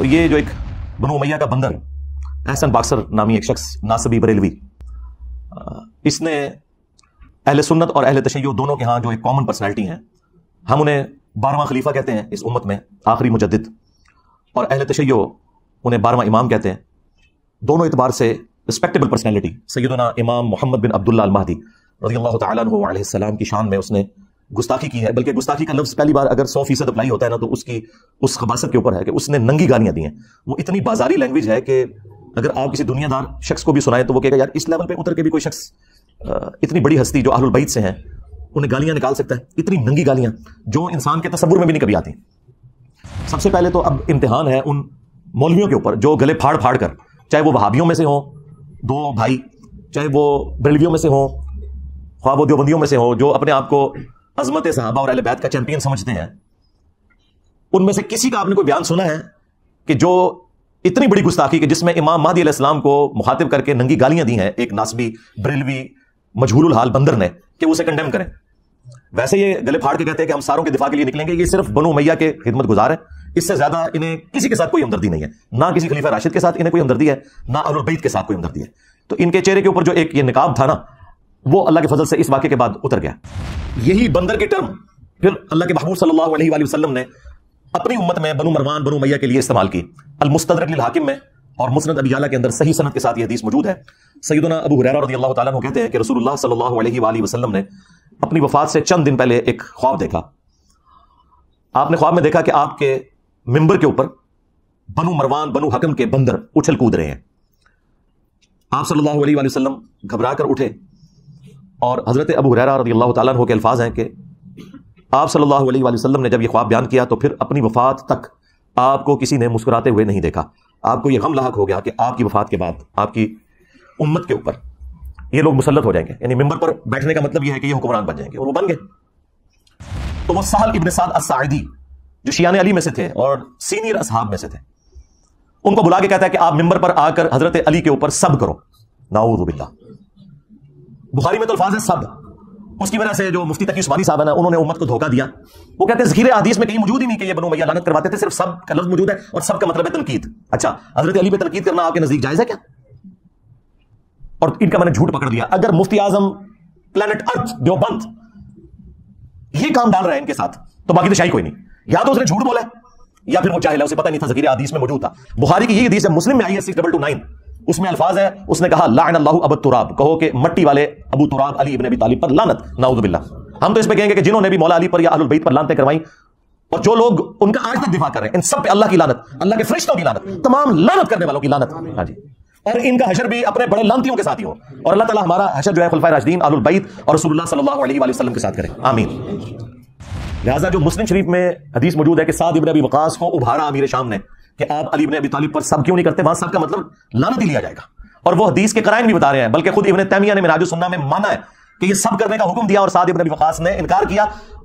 तो ये जो एक बनो मैया का बंदर एहसन बाक्सर नामी एक शख्स नासबी बरेलवी इसने अहल सुन्नत और अहल तशैयो दोनों के यहाँ जो एक कॉमन पर्सनैलिटी हैं हम उन्हें बारहवां खलीफा कहते हैं इस उम्मत में आखिरी मुजद और अहल तशैय उन्हें बारहवा इमाम कहते हैं दोनों एतबार से रिस्पेक्टेबल पर्सनैलिटी सैदना इमाम मोहम्मद बिन अब्दुल्ला महदी रजी अल्लाह की शान में उसने गुस्ताखी की है बल्कि गुस्ताखी का लफ्ज़ पहली बार अगर सौ फीसद अप्लाई होता है ना तो उसकी उस खबासत के ऊपर है कि उसने नंगी गालियाँ दी हैं वो इतनी बाजारी लैंग्वेज है कि अगर आप किसी दुनियादार शख्स को भी सुनाएं तो वो कहेगा यार इस लेवल पे उतर के भी कोई शख्स इतनी बड़ी हस्ती जो आहलबैत से हैं उन्हें गालियाँ निकाल सकता है इतनी नंगी गालियाँ जो इंसान के तस्वुर में भी नहीं कभी आती सबसे पहले तो अब इम्तहान है उन मौलवियों के ऊपर जो गले फाड़ फाड़ कर चाहे वो भाभीियों में से हों दो भाई चाहे वो बिल्वियों में से हों ख्वा में से हों जो अपने आप को अजमत साहबा और बैत का चैंपियन समझते हैं उनमें से किसी का आपने कोई बयान सुना है कि जो इतनी बड़ी गुस्ताखी कि जिसमें इमाम महदी इस्लाम को मुखातिब करके नंगी गालियां दी हैं एक नासबी ब्रिलवी मजहूल हाल बंदर ने कि उसे कंडेम करें वैसे ये गले फाड़ के कहते हैं कि हम सारों के दिफा के लिए निकलेंगे ये सिर्फ बनु मैया के खिदमत गुजार है इससे ज्यादा इन्हें किसी के साथ कोई हमदर्दी नहीं है ना किसी खलीफा राशिद के साथ इन्हें कोई हमदर्दी है ना अलबैत के साथ कोई हमदर्दी है तो इनके चेहरे के ऊपर जो एक ये निकाब था ना वो अल्लाह के फजल से इस वाक्य के बाद उतर गया यही बंदर के टर्म फिर अल्लाह के महबूब सल्लल्लाहु अलैहि वसल्लम ने अपनी उम्मत में बनु मरवान बनु मैया के लिए इस्तेमाल की अलमुस्तदरक हाकिम में और मुस्नद अबी आला के अंदर सही सनद के साथ यह हदीस मौजूद है सैदना अबू हुरैरा रजी अल्लाह कहते हैं कि रसूलुल्लाह सल्लल्लाहु अलैहि वसल्लम ने अपनी वफात से चंद दिन पहले एक ख्वाब देखा आपने ख्वाब में देखा कि आपके मेंबर के ऊपर बनु मरवान बनु हकम के बंदर उछल कूद रहे हैं आप सल्लल्लाहु अलैहि वसल्लम घबरा कर उठे और हज़रत अबू हुरैरा रजी अल्लाह तु के अल्फाज हैं कि आप सल्लल्लाहु अलैहि वसल्लम ने जब ये ख्वाब बयान किया तो फिर अपनी वफात तक आपको किसी ने मुस्कुराते हुए नहीं देखा आपको ये गम लाक हो गया कि आपकी वफात के बाद आपकी उम्मत के ऊपर ये लोग मुसलत हो जाएंगे यानी मेंबर पर बैठने का मतलब यह है कि ये हुक्मरान बन जाएंगे और वो बन गए तो वो सहल इबन साद जो शियान अली में से थे और सीनियर असहाब में से थे उनको बुला के कहता है कि आप मेंबर पर आकर हजरत अली के ऊपर सब करो नाऊद बुखारी में तो अल्फाज है सब उसकी वजह से जो मुफ्ती तकी उस्मानी साहब है ना उन्होंने उम्मत को धोखा दिया वो कहते हैं जखीरे हदीस में कहीं मौजूद ही नहीं कि ये बनो भैया लानत करवाते थे सिर्फ सब का लफ्ज मौजूद है और सब का मतलब है तनकीद अच्छा हजरत अली पे तनकीद करना आपके नजदीक जायज है क्या और इनका मैंने झूठ पकड़ लिया अगर मुफ्ती आजम प्लानट अर्थ बंद ये काम डाल रहा है इनके साथ तो बाकी तो शाही कोई नहीं या तो उसने झूठ बोला या फिर वो चाहे उसे पता नहीं था जखीरे हदीस में मौजूद था बुखारी की ये हदीस है मुस्लिम में आई है सिक्स डबल टू नाइन उसमें अल्फाज है उसने कहा लाइन अल्लाह अब तुराब कहो कि मट्टी वाले अबू तुराब अली इबन अबी तालीब पर लानत नाउदबिल्ला हम तो इसमें कहेंगे कि जिन्होंने भी मौला अली पर या अहलबैत पर लानते करवाई और जो लोग उनका आज तक दिफा करें इन सब पे अल्लाह की लानत अल्लाह के फरिश्तों की लानत तमाम लानत करने वालों की लानत हाँ जी और इनका हशर भी अपने बड़े लानतियों के साथ ही हो और अल्लाह ताला हमारा हशर जो है खुलफा राजदीन बैत और रसूलुल्लाह सल्लल्लाहु अलैहि वसल्लम के साथ करें आमीन लिहाजा जो मुस्लिम शरीफ में हदीस मौजूद है कि साद इबन अबी वकास को उभारा अमीर शाम ने कि आप अली इब्ने अबी तालिब पर सब क्यों नहीं करते वहां सब का मतलब लानत ही लिया जाएगा और वो हदीस के कराइन भी बता रहे हैं बल्कि खुद इब्ने तैमिया ने मिराज सुन्ना में माना है कि ये सब करने का हुक्म दिया और साद इब्ने अबी वकास ने इनकार किया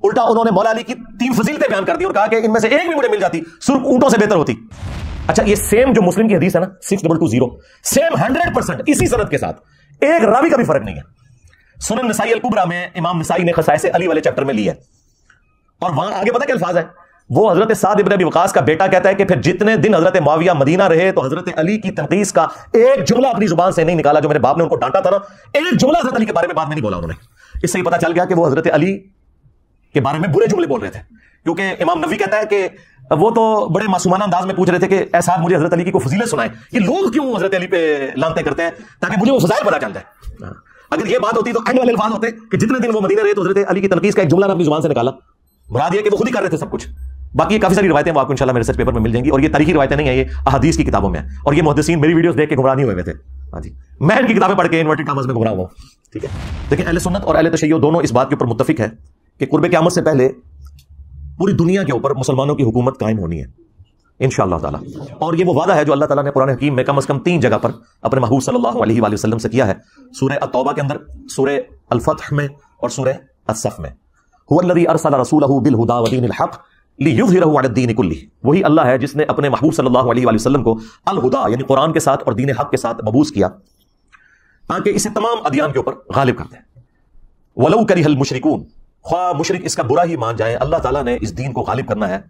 उल्टा उन्होंने मौला अली की तीन फजीलतें बयान कर दी और कहा कि इनमें से एक भी मुझे मिल जाती सिर्फ ऊंटों से बेहतर होती अच्छा ये सेम जो मुस्लिम की हदीस है ना six double two zero same hundred percent इसी सनत के साथ एक रावी का भी फर्क नहीं है सुनन नसाई अल कुबरा में इमाम नसाई ने खसाय से अली वाले चैप्टर में लिया है और वहां आगे पता क्या अल्फाज है वो हजरत साद इबन अबी वकास का बेटा कहता है कि फिर जितने दिन हजरत माविया मदीना रहे तो हजरत अली की तहदीस का एक जुमला अपनी जुबान से नहीं निकाला जो मेरे बाप ने उनको डांटा था ना एक जुमला हजरत अली के बारे में बाद में नहीं बोला उन्होंने इससे ही पता चल गया कि वो हजरत अली के बारे में बुरे जुमले बोल रहे थे क्योंकि इमाम नबी कहता है कि वो तो बड़े मासूमाना अंदाज में पूछ रहे थे कि ऐसा आप मुझे हजरत अली की को फजीलत सुनाए ये लोग क्यों हजरत अली पे लानते करते हैं ताकि मुझे वो फजाइल पता चल है हाँ। अगर ये बात होती तो आने वाले अल्फाज होते कि जितने दिन वो मदीना रहे तो हजरत अली की तनकीस का एक जुमला अपनी जुबान से निकाला बुरा दिया कि वो खुद ही कर रहे थे सब कुछ बाकी काफी सारी रवायतें आपको इंशाल्लाह मेरे रिसर्च पेपर में मिल जाएंगी और ये तारीखी रवायतें नहीं है ये अहदीस की किताबों में और ये मुहदसिन मेरी वीडियोस देख के गुमराह नहीं हुए थे हाँ जी मैं इनकी किताबें पढ़ के इन्वर्टेड कामर्स में गुमराह हुआ ठीक है देखिए अहले सुन्नत और अहले तशैयो दोनों इस बात के ऊपर मुतफिक है कि कुर्ब क्यामत से पहले पूरी दुनिया के ऊपर मुसलमानों की हुकूमत कायम होनी है इन ताला और ये वो वादा है जो अल्लाह ताला ने कुरान हकीम में कम अज कम तीन जगह पर अपने महबूब सल्लल्लाहु अलैहि वसल्लम से किया है सूर्य अतौबा के अंदर सूर्य अल्फत में और सूर्य असफ में हुआ अरसला रसूल बिल हुदा वदीन हक़ वही अल्लाह है जिसने अपने महबूब सल्लल्लाहु अलैहि वसल्लम को अलहुदा यानी कुरान के साथ और दीन हक के साथ मबूस किया ताकि इसे तमाम अदियान के ऊपर गालिब कर दे वलऊ करी हल ख्वा मुशरक इसका बुरा ही मान जाए अल्लाह ताला ने इस दीन को गालिब करना है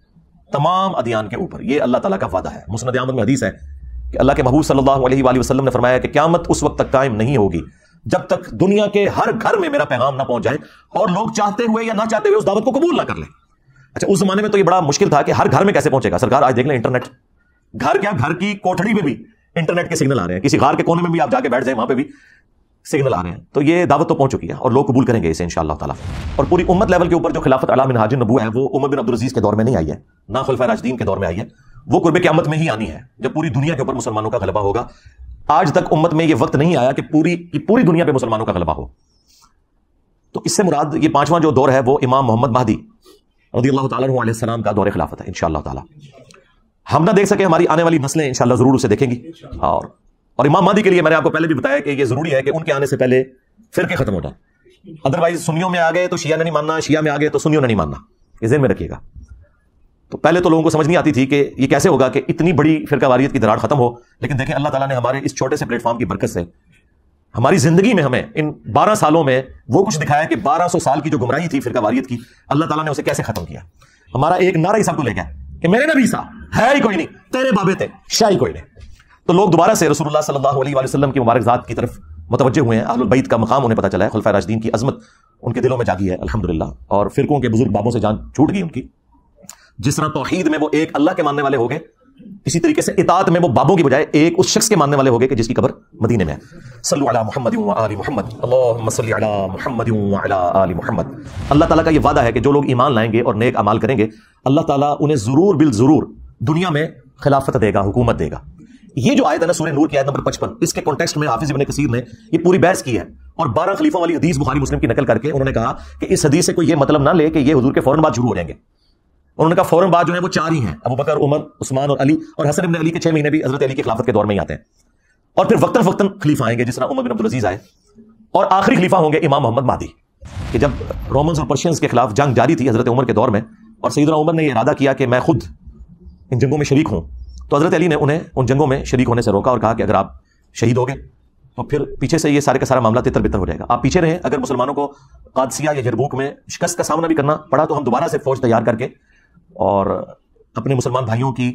तमाम अदियान के ऊपर यह अल्लाह ताला का वादा है मुसनद अहमद में हदीस है कि अल्लाह के महबूब सल्लल्लाहु अलैहि वसल्लम ने फरमाया कि क्यामत उस वक्त तक कायम नहीं होगी जब तक दुनिया के हर घर में मेरा पैगाम ना पहुंच जाए और लोग चाहते हुए या ना चाहते हुए उस दावत को कबूल ना कर लें अच्छा उस जमाने में तो ये बड़ा मुश्किल था कि हर घर में कैसे पहुंचेगा सरकार आज देख लें इंटरनेट घर क्या घर की कोठड़ी में भी इंटरनेट के सिग्नल आ रहे हैं किसी घर के कोने में भी आप जाके बैठ जाए वहां पर भी सिग्नल आ रहे हैं तो ये दावत तो पहुंच चुकी है और लोग कबूल करेंगे इसे इंशाला ताला और पूरी उम्मत लेवल के ऊपर जो खिलाफत अला मिन हाजिर नबू है वो उमर बिन अब्दुल के दौर में नहीं आई है ना खुलफा राजदीन के दौर में आई है वो की आमत में ही आनी है जब पूरी दुनिया के ऊपर मुसलमानों का गलबा होगा आज तक उम्मत में ये वक्त नहीं आया कि पूरी कि पूरी दुनिया पर मुसलमानों का गलबा हो तो इससे मुराद ये पांचवा जो दौर है वो इमाम मोहम्मद महदी रजी का दौरे खिलाफत है इन हम ना देख सके हमारी आने वाली नस्लें इनशाला जरूर उसे देखेंगी और और इमाम मादी के लिए मैंने आपको पहले भी बताया कि ये जरूरी है कि उनके आने से पहले फिरके खत्म हो जाए अदरवाइज सुनियों में आ गए तो शिया ने नहीं मानना शिया में आ गए तो सुनियों ने नहीं मानना ये जेन में रखिएगा तो पहले तो लोगों को समझ नहीं आती थी कि ये कैसे होगा कि इतनी बड़ी फिरकावारियत की दरार खत्म हो लेकिन देखें अल्लाह ताला ने हमारे इस छोटे से प्लेटफॉर्म की बरकत से हमारी जिंदगी में हमें इन बारह सालों में वो कुछ दिखाया कि बारह सौ साल की जो गुमराही थी फिर वारियत की अल्लाह तला ने उसे कैसे खत्म किया हमारा एक नारा ही सबको ले गया कि मेरे नबी सा है ही कोई नहीं तेरे बाबे थे शाही कोई नहीं तो लोग दोबारा से रसूलुल्लाह सल्लल्लाहु अलैहि की मुबारक ज़ात की तरफ मुतवजे हुए हैं अहलबैत का मकाम उन्हें पता चला है खुलफा राजदीन की अजमत उनके दिलों में जागी है अलहमदिल्ला और फिरकों के बुजुर्ग बाबों से जान छूट गई उनकी जिस तरह तोहहीद में वो एक अल्लाह के मानने वाले हो गए इसी तरीके से इतात में वो बाबों की बजाय एक उस शख्स के मानने वाले हो गए कि जिसकी कबर मदीने में है सल्लु अल्लाह ताला का ये वादा है कि जो लोग ईमान लाएंगे और नेक अमाल करेंगे अल्लाह तला उन्हें ज़रूर बिल ज़रूर दुनिया में खिलाफत देगा हुकूमत देगा ये जो आयत है ना सूर्य नूर की आयत नंबर पचपन इसके कॉन्टेक्स्ट में हाफिज इबन कसीर ने ये पूरी बहस की है और बारह खलीफा वाली हदीस बुखारी मुस्लिम की नकल करके उन्होंने कहा कि इस हदीस से कोई ये मतलब ना ले कि ये हजूर के फौरन बाद शुरू हो जाएंगे और उनका फौरन बाद जो है वो चार ही हैं अब बकर उमर उस्मान और अली और हसन इबन अली के छह महीने भी हजरत अली के खिलाफत के दौर में ही आते हैं और फिर वक्ता वक्ता खलीफा आएंगे जिस तरह उमर बिन अब्दुल अजीज आए और आखिरी खलीफा होंगे इमाम मोहम्मद मादी कि जब रोमन्स और पर्शियंस के खिलाफ जंग जारी थी हजरत उमर के दौर में और सईद उमर ने इरादा किया कि मैं खुद इन जंगों में शरीक हूं तो हजरत अली ने उन्हें उन जंगों में शरीक होने से रोका और कहा कि अगर आप शहीद हो गए तो फिर पीछे से ये सारे का सारा मामला तितर बितर हो जाएगा आप पीछे रहें अगर मुसलमानों को कादसिया या जरबूक में शिकस्त का सामना भी करना पड़ा तो हम दोबारा से फौज तैयार करके और अपने मुसलमान भाइयों की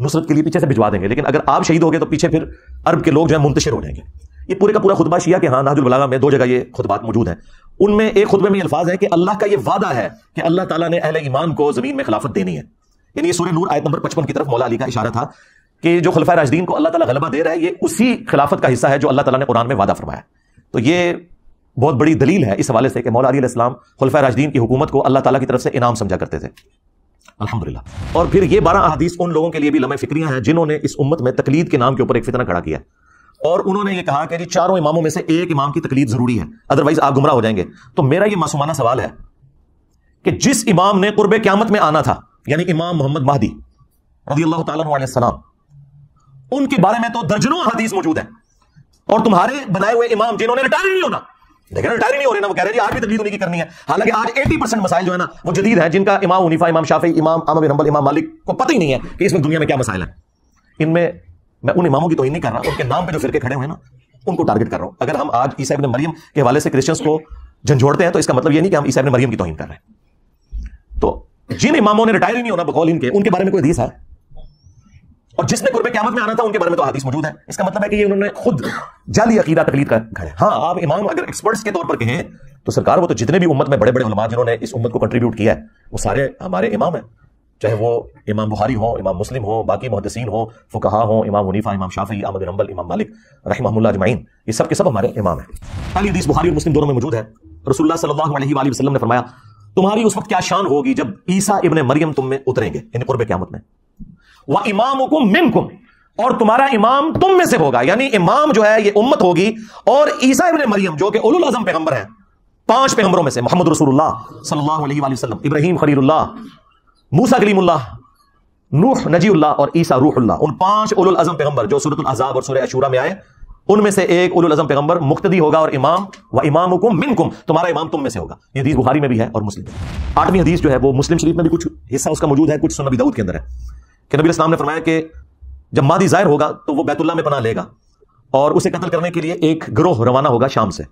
नुसरत के लिए पीछे से भिजवा देंगे लेकिन अगर आप शहीद हो गए तो पीछे फिर अरब के लोग जो है मुंतशिर हो जाएंगे ये पूरे का पूरा खुतबा शिया के हाँ नाजुल बलागा में दो जगह ये खुतबात मौजूद है उनमें एक खुतबे में अल्फाज है कि अल्लाह का ये वादा है कि अल्लाह ताला ने अहले ईमान को जमीन में खिलाफत देनी है यानी ये सूर्य नूर आयत नंबर पचपन की तरफ मौला अली का इशारा था कि जो खलफा राजदीन को अल्लाह ताला गलबा दे रहा है ये उसी खिलाफत का हिस्सा है जो अल्लाह ताला ने कुरान में वादा फरमाया तो ये बहुत बड़ी दलील है इस हवाले से कि मौला अली इस्लाम खलफा राजदीन की हुकूमत को अल्लाह ताला की तरफ से इनाम समझा करते थे अल्हम्दुलिल्लाह और फिर ये बारह अहदीस उन लोगों के लिए भी लम्हे फिक्रियां हैं जिन्होंने इस उम्मत में तकलीद के नाम के ऊपर एक फितना खड़ा किया और उन्होंने ये कहा कि जी चारों इमामों में से एक इमाम की तकलीद जरूरी है अदरवाइज आप गुमराह हो जाएंगे तो मेरा ये मासूमाना सवाल है कि जिस इमाम ने कुर्ब क्यामत में आना था यानी इमाम मोहम्मद महदी रजी अल्लाह तम उनके बारे में तो दर्जनों हदीस मौजूद है और तुम्हारे बनाए हुए इमाम जिन्होंने रिटायर नहीं होना ना रिटायर नहीं हो रहे ना वो कह रहे हैं आज भी तकलीफ उन्हीं की करनी है हालांकि आज 80 परसेंट मसाइल जो है ना वो जदीद है जिनका इमाम उनीफा इमाम शाफी इमाम अमर हम्बल इमाम मालिक को पता ही नहीं है कि इसमें दुनिया में क्या मसाइल है इनमें मैं उन इमामों की तो नहीं कर रहा उनके नाम पर जो फिर खड़े हुए ना उनको टारगेट कर रहा हूं अगर हम आज ईसाब ने मरियम के हवाले से क्रिश्चियंस को झंझोड़ते हैं तो इसका मतलब ये नहीं कि हम ईसाब ने मरियम की तोहिन कर रहे हैं तो जिन इमामों ने रिटायर नहीं होना बकौल इनके उनके बारे में कोई दीस है और जिसने कुर्ब क्यामत में आना था उनके बारे में तो हादिस मौजूद है इसका मतलब है कि ये उन्होंने खुद जाली अकीदा तकलीद कर हाँ आप इमाम अगर एक्सपर्ट्स के तौर पर कहें तो सरकार वो तो जितने भी उम्मत में बड़े बड़े उलमा जिन्होंने इस उम्मत को कंट्रीब्यूट किया है वो सारे हमारे इमाम हैं चाहे वो इमाम बुहारी हो इमाम मुस्लिम हो बाकी मुहदसिन हो फुकाहा हो इमाम मुनीफा इमाम शाफी अहमद रंबल इमाम मालिक रहमल अजमाइन ये सब के सब हमारे इमाम हैं अली हदीस बुहारी और मुस्लिम दोनों में मौजूद है रसुल्ला सल्लल्लाहु ने फरमाया तुम्हारी उस वक्त क्या शान होगी जब ईसा इबन मरियम तुम में उतरेंगे इन कुर्ब क्यामत में वह इमाम मिनकुम और तुम्हारा इमाम तुम में से होगा यानी इमाम जो है ये उम्मत होगी और ईसा इबन मरियम जो कि उलुल आजम पैगंबर हैं पांच पैगंबरों में से मोहम्मद रसूलुल्लाह सल्लल्लाहु अलैहि वसल्लम इब्राहिम खलीलुल्लाह मूसा कलीमुल्लाह नूह नजीउल्लाह और ईसा रूहुल्लाह उन पांच उलुल आजम पैगंबर जो सूरतुल अजाब और सूरह अशूरा में आए उनमें से एक उलुल आजम पैगंबर मुक्तदी होगा और इमाम व इमामुकुम मिनकुम तुम्हारा इमाम तुम में से होगा ये हदीस बुखारी में भी है और मुस्लिम आठवीं हदीस जो है वो मुस्लिम शरीफ में भी कुछ हिस्सा उसका मौजूद है कुछ सुन्नबी दाऊद के अंदर है कि नबी इस्लाम ने फरमाया कि जब मादी जाहिर होगा तो वो बैतुल्ला में पना लेगा और उसे कत्ल करने के लिए एक ग्रोह रवाना होगा शाम से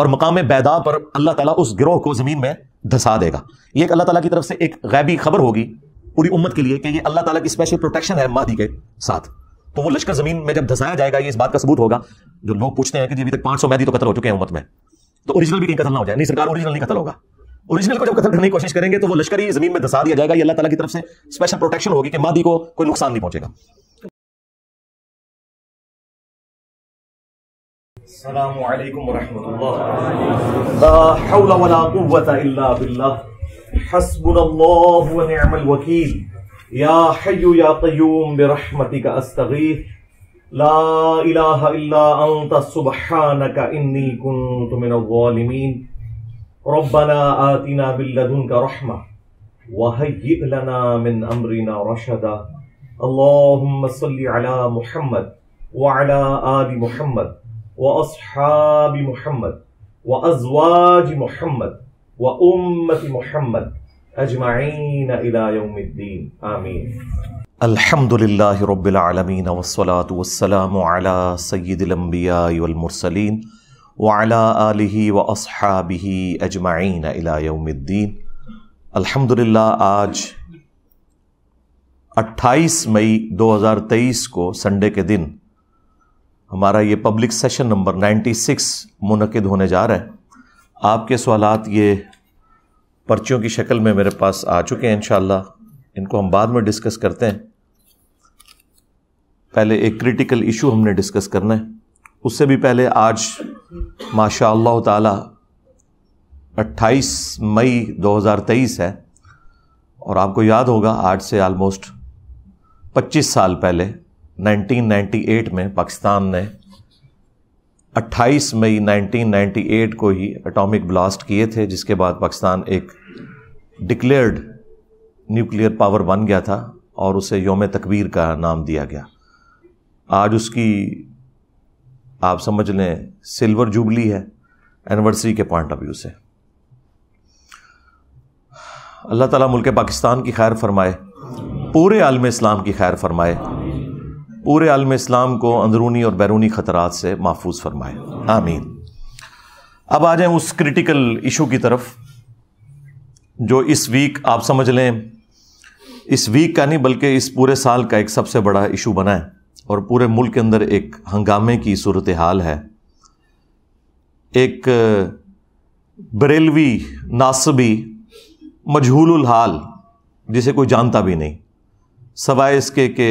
और मकाम बैदा पर अल्लाह ताला उस गिरोह को ज़मीन में धसा देगा ये एक अल्लाह ताला की तरफ से एक गैबी खबर होगी पूरी उम्मत के लिए कि ये अल्लाह ताला की स्पेशल प्रोटेक्शन है मादी के साथ तो वो लश्कर ज़मीन में जब धसाया जाएगा ये इस बात का सबूत होगा जो लोग पूछते हैं कि अभी तक पाँच सौ मैदी तो कतल हो चुके हैं उम्मत में तो ओरिजिनल भी कहीं कतल ना हो जाए नहीं सरकार ओरिजिनल नहीं कतल होगा ओरिजिनल को जब कत्ल करने की कोशिश करेंगे तो वो लश्करी जमीन में दसा दिया जाएगा ये अल्लाह ताला की तरफ से स्पेशल प्रोटेक्शन होगी कि मादी को कोई नुकसान नहीं पहुंचेगा لا इलाहा इल्ला अंत سبحانك इन्नी كنت من الظالمين रब्बना आतिना बिल्लदुनक रहमा वहय्यि लना मिन अमरिना रशदा اللهم صل على محمد وعلى آل محمد وأصحاب محمد وأزواج محمد وأمة محمد أجمعين إلى يوم الدين آمين الحمد لله رب العالمين والصلاة والسلام على سيد الأنبياء والمرسلين وأصحابه أجمعين إلى يوم الدين الحمد لله आज 28 मई 2023 को संडे के दिन हमारा ये पब्लिक सेशन नंबर 96 मुनद होने जा रहा है आपके सवाल ये पर्चियों की शक्ल में मेरे पास आ चुके हैं इन इनको हम बाद में डिस्कस करते हैं पहले एक क्रिटिकल इशू हमने डिस्कस करना है उससे भी पहले आज माशा ताला 28 मई 2023 है और आपको याद होगा आज से आलमोस्ट 25 साल पहले 1998 में पाकिस्तान ने 28 मई 1998 को ही एटॉमिक ब्लास्ट किए थे जिसके बाद पाकिस्तान एक डिक्लेयर्ड न्यूक्लियर पावर बन गया था और उसे योम तकबीर का नाम दिया गया आज उसकी आप समझ लें सिल्वर जुबली है एनिवर्सरी के पॉइंट ऑफ व्यू से अल्लाह ताला मुल्क पाकिस्तान की खैर फरमाए पूरे आलम इस्लाम की खैर फरमाए पूरे आलम इस्लाम को अंदरूनी और बैरूनी ख़तरात से महफूज फरमाए आमीन अब आ जाएं उस क्रिटिकल इशू की तरफ जो इस वीक आप समझ लें इस वीक का नहीं बल्कि इस पूरे साल का एक सबसे बड़ा इशू बना है और पूरे मुल्क के अंदर एक हंगामे की सूरत हाल है एक बरेलवी नासबी मजहूल हाल जिसे कोई जानता भी नहीं सवाए इसके के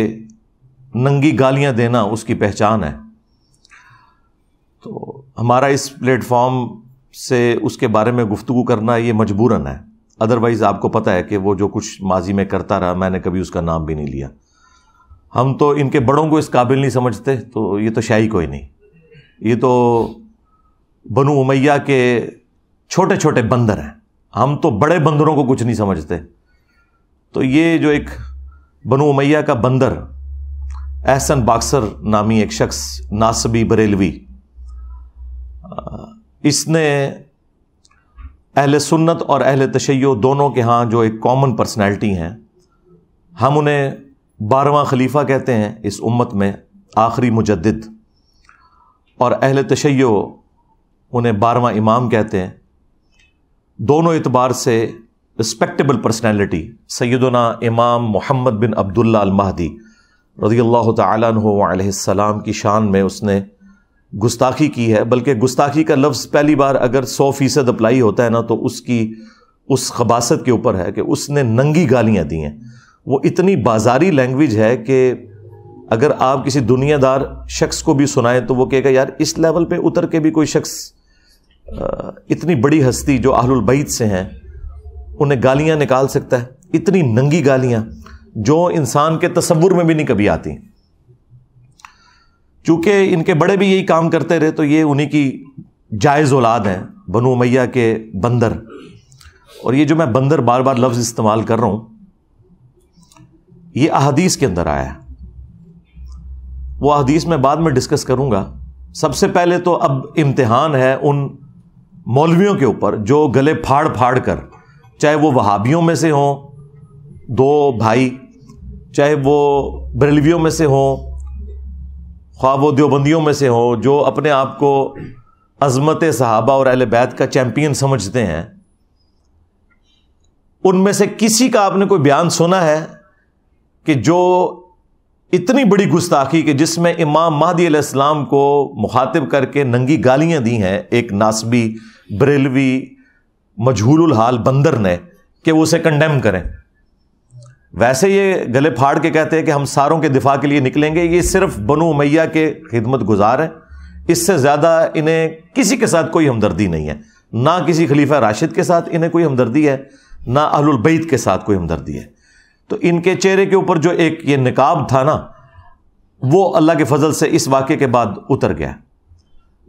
नंगी गालियां देना उसकी पहचान है तो हमारा इस प्लेटफॉर्म से उसके बारे में गुफ्तु करना ये मजबूरन है अदरवाइज़ आपको पता है कि वो जो कुछ माजी में करता रहा मैंने कभी उसका नाम भी नहीं लिया हम तो इनके बड़ों को इस काबिल नहीं समझते तो ये तो शाही कोई नहीं ये तो बनु उमैया के छोटे छोटे बंदर हैं हम तो बड़े बंदरों को कुछ नहीं समझते तो ये जो एक बनु उमैया का बंदर एहसन बाक्सर नामी एक शख्स नासबी बरेलवी इसने अहल सुन्नत और अहल तशैय दोनों के यहाँ जो एक कॉमन पर्सनैलिटी हैं हम उन्हें बारहवा खलीफा कहते हैं इस उम्मत में आखिरी मुजद और अहल तशै उन्हें बारहवा इमाम कहते हैं दोनों एतबार से रिस्पेक्टेबल पर्सनैलिटी सैदना इमाम मोहम्मद बिन अब्दुल्ला अलमहदी रजी अल्लाह तलाम की शान में उसने गुस्ताखी की है बल्कि गुस्ताखी का लफ्ज़ पहली बार अगर सौ फ़ीसद अप्लाई होता है ना तो उसकी उस खबासत के ऊपर है कि उसने नंगी गालियाँ दी हैं वो इतनी बाजारी लैंग्वेज है कि अगर आप किसी दुनियादार शख्स को भी सुनाएं तो वो कहेगा यार इस लेवल पे उतर के भी कोई शख्स इतनी बड़ी हस्ती जो बैद से हैं उन्हें गालियां निकाल सकता है इतनी नंगी गालियां जो इंसान के तस्वुर में भी नहीं कभी आती चूँकि इनके बड़े भी यही काम करते रहे तो ये उन्हीं की जायज़ औलाद हैं बनो मैया के बंदर और ये जो मैं बंदर बार बार लफ्ज़ इस्तेमाल कर रहा हूँ ये अहदीस के अंदर आया है वो अहदीस मैं बाद में डिस्कस करूंगा सबसे पहले तो अब इम्तिहान है उन मौलवियों के ऊपर जो गले फाड़ फाड़ कर चाहे वो वहाबियों में से हों दो भाई चाहे वो बरेलवियों में से हों ख्वाब व देवबंदियों में से हों जो अपने आप को अजमत सहाबा और अहल बैत का चैंपियन समझते हैं उनमें से किसी का आपने कोई बयान सुना है कि जो इतनी बड़ी गुस्ताखी कि जिसमें इमाम महदी अलैहिस्सलाम को मुखातिब करके नंगी गालियां दी हैं एक नासबी बरेलवी मजहूल हाल बंदर ने कि वो उसे कंडेम करें वैसे ये गले फाड़ के कहते हैं कि हम सारों के दिफा के लिए निकलेंगे ये सिर्फ बनु उमैया के खिदमत गुजार हैं इससे ज़्यादा इन्हें किसी के साथ कोई हमदर्दी नहीं है ना किसी खलीफा राशिद के साथ इन्हें कोई हमदर्दी है ना अहलबैत के साथ कोई हमदर्दी है तो इनके चेहरे के ऊपर जो एक ये निकाब था ना वो अल्लाह के फजल से इस वाक़े के बाद उतर गया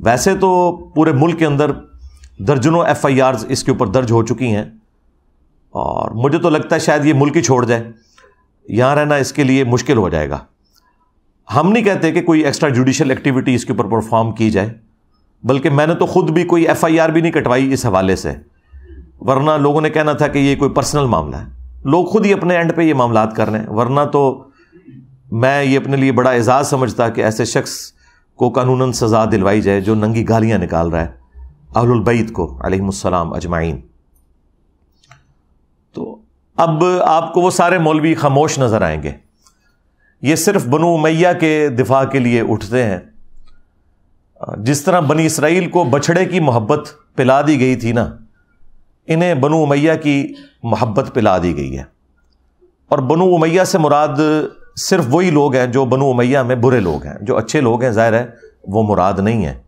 वैसे तो पूरे मुल्क के अंदर दर्जनों एफ आई आर इसके ऊपर दर्ज हो चुकी हैं और मुझे तो लगता है शायद ये मुल्क ही छोड़ जाए यहाँ रहना इसके लिए मुश्किल हो जाएगा हम नहीं कहते कि कोई एक्स्ट्रा जुडिशल एक्टिविटी इसके ऊपर परफॉर्म की जाए बल्कि मैंने तो खुद भी कोई एफ आई आर भी नहीं कटवाई इस हवाले से वरना लोगों ने कहना था कि ये कोई पर्सनल मामला है लोग खुद ही अपने एंड पे ये मामला कर रहे हैं वरना तो मैं ये अपने लिए बड़ा एजाज़ समझता कि ऐसे शख्स को कानून सज़ा दिलवाई जाए जो नंगी गालियां निकाल रहा है अहलबैत को अलहसम अजमाइन तो अब आपको वो सारे मौलवी खामोश नज़र आएंगे ये सिर्फ बनु मैया के दिफा के लिए उठते हैं जिस तरह बनी इसराइल को बछड़े की मोहब्बत पिला दी गई थी ना इन्हें बनु उमैया की मोहब्बत पिला दी गई है और बनु उमैया से मुराद सिर्फ वही लोग हैं जो बनु उमैया में बुरे लोग हैं जो अच्छे लोग हैं ज़ाहिर है वो मुराद नहीं है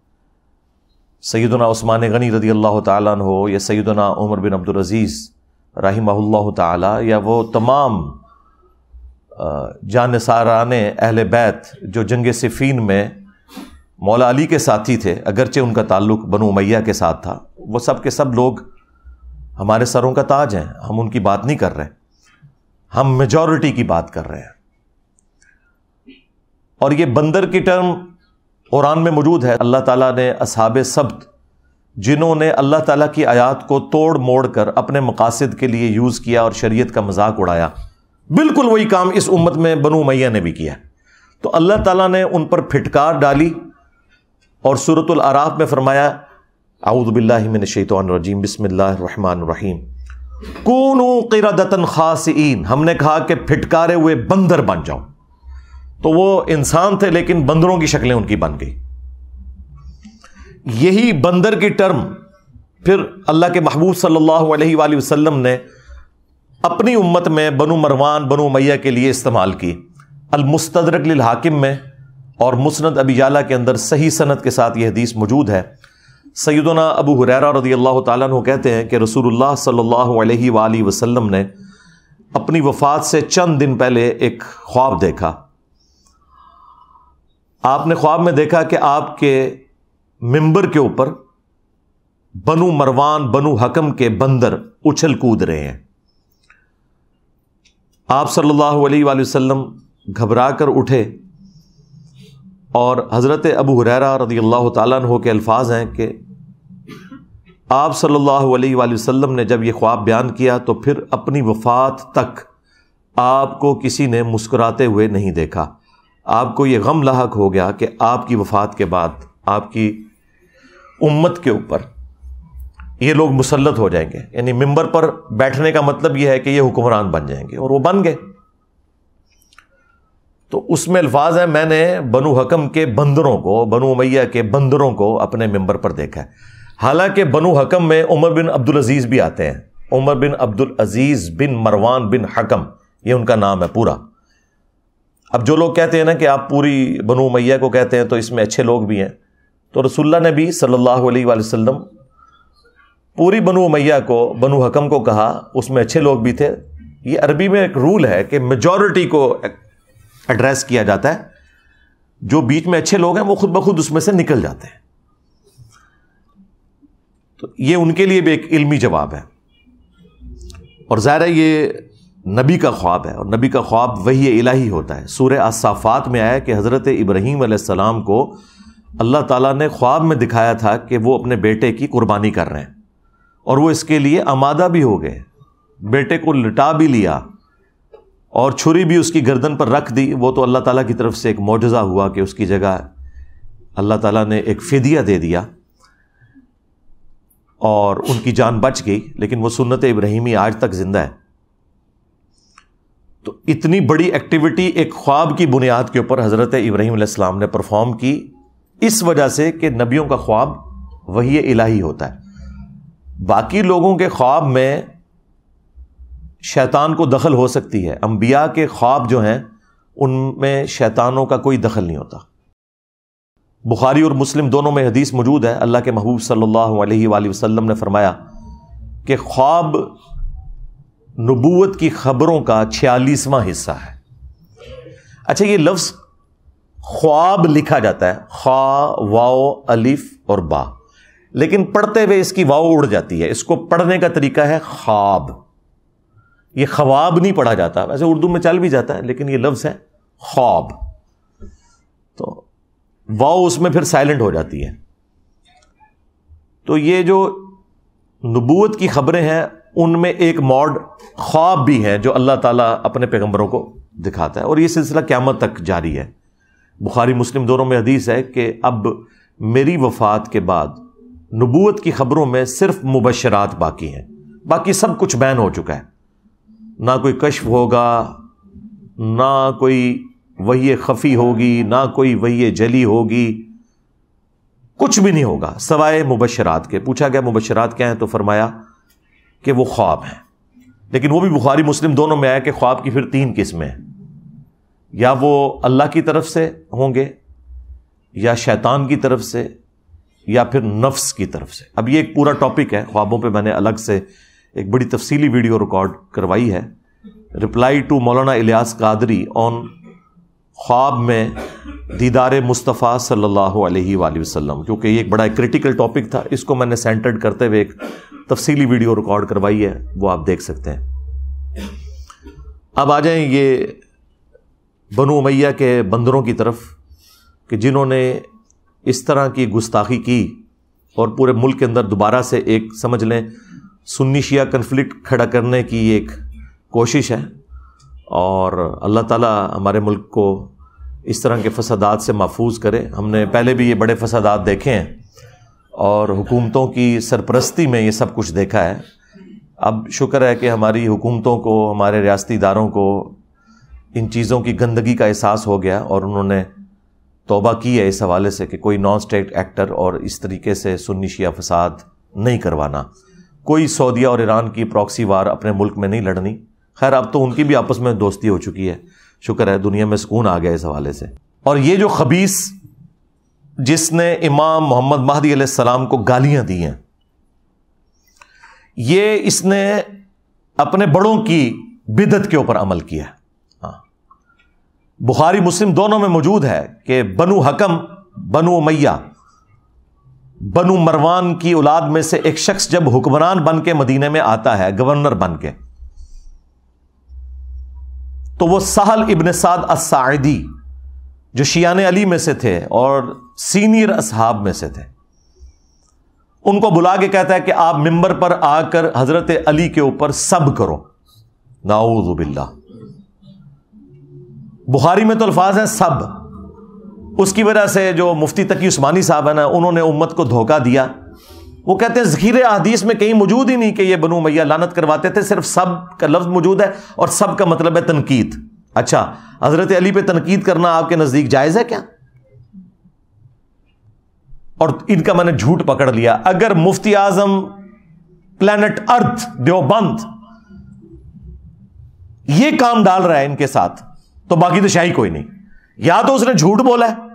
सैदना उस्मान गनी रदी अल्लाह तन हो या सैदना उमर बिन अब्दुलरज़ीज़ राही ताला या वो तमाम सारान अहल बैत जो जंग सिफीन में मौला अली के साथी थे अगरचे उनका ताल्लुक बनु उमैया के साथ था वो सब के सब लोग हमारे सरों का ताज है हम उनकी बात नहीं कर रहे हम मेजॉरिटी की बात कर रहे हैं और ये बंदर की टर्म कुरान में मौजूद है अल्लाह ताला ने असहाब सब्त जिन्होंने अल्लाह ताला की आयात को तोड़ मोड़ कर अपने मकासद के लिए यूज़ किया और शरीयत का मजाक उड़ाया बिल्कुल वही काम इस उम्मत में बनु मैया ने भी किया तो अल्लाह ताला ने उन पर फिटकार डाली और सूरतुल आराफ में फरमाया आउदबिल्लाशैतरजीम बिस्मिल्लाम कूनू किरदतन खास हमने कहा कि फिटकारे हुए बंदर बन जाओ तो वो इंसान थे लेकिन बंदरों की शक्लें उनकी बन गई यही बंदर की टर्म फिर अल्लाह के महबूब सल्लल्लाहु अलैहि वसल्लम ने अपनी उम्मत में बनु मरवान बनु मैया के लिए इस्तेमाल की अलमुस्तरक हाकिम में और मुसनद अबीजाला के अंदर सही सनत के साथ यह हदीस मौजूद है सैदना अबू हुररा रदी अल्लाह तु कहते हैं कि रसूल सल्लल्लाहु वसलम ने अपनी वफात से चंद दिन पहले एक ख्वाब देखा आपने ख्वाब में देखा कि आपके मिंबर के ऊपर बनु मरवान बनु हकम के बंदर उछल कूद रहे हैं आप सल्लल्लाहु अलैहि वसल्लम घबरा कर उठे और हज़रत अबू हुररा रदी अल्लाह तु के अल्फाज हैं कि आप सल्लल्लाहु अलैहि वसल्लम ने जब ये ख्वाब बयान किया तो फिर अपनी वफात तक आपको किसी ने मुस्कुराते हुए नहीं देखा आपको ये गम लाक हो गया कि आपकी वफात के बाद आपकी उम्मत के ऊपर ये लोग मुसलत हो जाएंगे यानी मिंबर पर बैठने का मतलब ये है कि ये हुक्मरान बन जाएंगे और वो बन गए तो उसमें अल्फाज है मैंने बनु हकम के बंदरों को बनु उमैया के बंदरों को अपने मेंबर पर देखा है हालांकि बनु हकम में उमर बिन अब्दुल अजीज़ भी आते हैं उमर बिन अब्दुल अजीज़ बिन मरवान बिन हकम ये उनका नाम है पूरा अब जो लोग कहते हैं ना कि आप पूरी बनु मैया को कहते हैं तो इसमें अच्छे लोग भी हैं तो रसुल्ला ने भी सल्लल्लाहु अलैहि वसल्लम पूरी बनु उमैया को बनु हकम को कहा उसमें अच्छे लोग भी थे ये अरबी में एक रूल है कि मेजॉरिटी को एड्रेस किया जाता है जो बीच में अच्छे लोग हैं वो खुद ब खुद उसमें से निकल जाते हैं तो ये उनके लिए भी एक इल्मी जवाब है और ज़ाहिर है ये नबी का ख्वाब है और नबी का ख्वाब वही इलाही होता है सूर्य असाफ़ात में आया कि हज़रत इब्राहीम आसमाम को अल्लाह ताला ने ख्वाब में दिखाया था कि वो अपने बेटे की कुर्बानी कर रहे हैं और वो इसके लिए आमादा भी हो गए बेटे को लिटा भी लिया और छुरी भी उसकी गर्दन पर रख दी वो तो अल्लाह ताला की तरफ से एक मोजा हुआ कि उसकी जगह अल्लाह ताला ने एक फिदिया दे दिया और उनकी जान बच गई लेकिन वो सुन्नत इब्राहिमी आज तक ज़िंदा है तो इतनी बड़ी एक्टिविटी एक ख्वाब की बुनियाद के ऊपर हज़रत इब्राहिम ने परफॉर्म की इस वजह से कि नबियों का ख्वाब वही इलाही होता है बाकी लोगों के ख्वाब में शैतान को दखल हो सकती है अम्बिया के ख्वाब जो हैं उनमें शैतानों का कोई दखल नहीं होता बुखारी और मुस्लिम दोनों में हदीस मौजूद है अल्लाह के महबूब सल्लल्लाहु अलैहि वसल्लम ने फरमाया कि ख्वाब नबूत की खबरों का छियालीसवां हिस्सा है अच्छा ये लफ्ज़ ख्वाब लिखा जाता है खा वाओ अलिफ और बा लेकिन पढ़ते हुए इसकी वाओ उड़ जाती है इसको पढ़ने का तरीका है ख्वाब ये ख्वाब नहीं पढ़ा जाता वैसे उर्दू में चल भी जाता है लेकिन ये लफ्ज़ है ख्वाब तो वाह उसमें फिर साइलेंट हो जाती है तो ये जो नबूत की खबरें हैं उनमें एक मॉड ख्वाब भी है जो अल्लाह ताला अपने पैगंबरों को दिखाता है और ये सिलसिला क्यामत तक जारी है बुखारी मुस्लिम दोनों में हदीस है कि अब मेरी वफात के बाद नबूत की खबरों में सिर्फ मुबशरात बाकी हैं बाकी सब कुछ बैन हो चुका है ना कोई कश्फ होगा ना कोई वही खफ़ी होगी ना कोई वही जली होगी कुछ भी नहीं होगा सवाए मुबशरात के पूछा गया मुबशरात क्या है तो फरमाया कि वो ख्वाब हैं लेकिन वो भी बुखारी मुस्लिम दोनों में आया कि ख्वाब की फिर तीन किस्में हैं या वो अल्लाह की तरफ से होंगे या शैतान की तरफ से या फिर नफ्स की तरफ से अब ये एक पूरा टॉपिक है ख्वाबों पे मैंने अलग से एक बड़ी तफसीली वीडियो रिकॉर्ड करवाई है रिप्लाई टू मौलाना इलियास कादरी ऑन ख्वाब में दीदार मुस्तफ़ा सल्लल्लाहु अलैहि वसल्लम क्योंकि ये एक बड़ा क्रिटिकल टॉपिक था इसको मैंने सेंटर्ड करते हुए एक तफसीली वीडियो रिकॉर्ड करवाई है वो आप देख सकते हैं अब आ जाएं ये बनु मैया के बंदरों की तरफ कि जिन्होंने इस तरह की गुस्ताखी की और पूरे मुल्क के अंदर दोबारा से एक समझ लें सुन्नी शिया कन्फ्लिक्ट खड़ा करने की एक कोशिश है और अल्लाह ताला हमारे मुल्क को इस तरह के फसादात से महफूज करे हमने पहले भी ये बड़े फसादात देखे हैं और हुकूमतों की सरपरस्ती में ये सब कुछ देखा है अब शुक्र है कि हमारी हुकूमतों को हमारे रियासती इदारों को इन चीज़ों की गंदगी का एहसास हो गया और उन्होंने तोबा की है इस हवाले से कि कोई नॉन स्टेट एक्टर और इस तरीके से सुन्नी शिया फसाद नहीं करवाना कोई सऊदीया और ईरान की प्रॉक्सी वार अपने मुल्क में नहीं लड़नी खैर अब तो उनकी भी आपस में दोस्ती हो चुकी है शुक्र है दुनिया में सुकून आ गया इस हवाले से और ये जो खबीस जिसने इमाम मोहम्मद महदी सलाम को गालियां दी हैं ये इसने अपने बड़ों की बिदत के ऊपर अमल किया हाँ बुखारी मुस्लिम दोनों में मौजूद है कि बनु हकम बनु मैया बनु मरवान की औलाद में से एक शख्स जब हुक्मरान बन के मदीने में आता है गवर्नर बन के तो वो सहल इबन साद असायदी जो शियान अली में से थे और सीनियर असहाब में से थे उनको बुला के कहता है कि आप मिंबर पर आकर हजरत अली के ऊपर सब करो नाउजुबिल्ला बुखारी में तो अल्फाज हैं सब उसकी वजह से जो मुफ्ती तकी उस्मानी साहब है ना उन्होंने उम्मत को धोखा दिया वो कहते हैं जखीर अदीस में कहीं मौजूद ही नहीं कि ये बनू मैया लानत करवाते थे सिर्फ सब का लफ्ज़ मौजूद है और सब का मतलब है तनकीद अच्छा हज़रत अली पे तनकीद करना आपके नज़दीक जायज़ है क्या और इनका मैंने झूठ पकड़ लिया अगर मुफ्ती आजम प्लानट अर्थ देवबंद ये काम डाल रहा है इनके साथ तो बाकी तो शाही कोई नहीं या तो उसने झूठ बोला है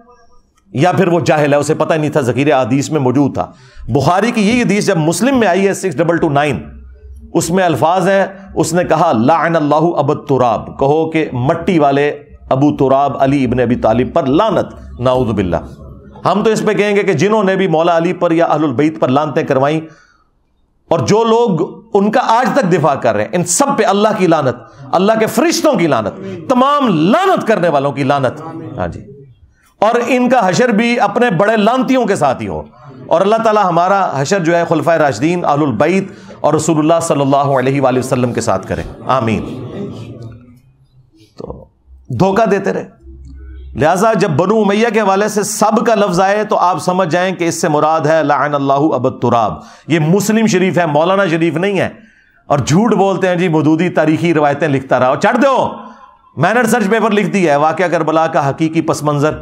या फिर वो जाहिल है उसे पता नहीं था जखीर हदीस में मौजूद था बुखारी की ये हदीस जब मुस्लिम में आई है सिक्स डबल टू नाइन उसमें अल्फाज हैं उसने कहा लाइन अल्लाह अब तुराब कहो कि मट्टी वाले अबू तुराब अली इबन अबी तालिब पर लानत नाउद हम तो इस पर कहेंगे कि जिन्होंने भी मौला अली पर या अहलबैत पर लानतें करवाई और जो लोग उनका आज तक दिफा कर रहे हैं इन सब पे अल्लाह की लानत अल्लाह के फरिश्तों की लानत तमाम लानत करने वालों की लानत हाँ जी और इनका हशर भी अपने बड़े लानतियों के साथ ही हो और अल्लाह ताला हमारा हशर जो है खुलफा राजदीन आलबैत और रसूलुल्लाह सल्लल्लाहु अलैहि वसल्लम के साथ करें आमीन तो धोखा देते रहे लिहाजा जब बनू उमैया के हवाले से सब का लफ्ज आए तो आप समझ जाए कि इससे मुराद है लान अल्लाह अबद तुराब ये मुस्लिम शरीफ है मौलाना शरीफ नहीं है और झूठ बोलते हैं जी मदूदी तारीखी रवायतें लिखता रहा चढ़ दो मैंने रिसर्च पेपर लिख दिया है वाक्य कर बला का हकीकी पस मंज़र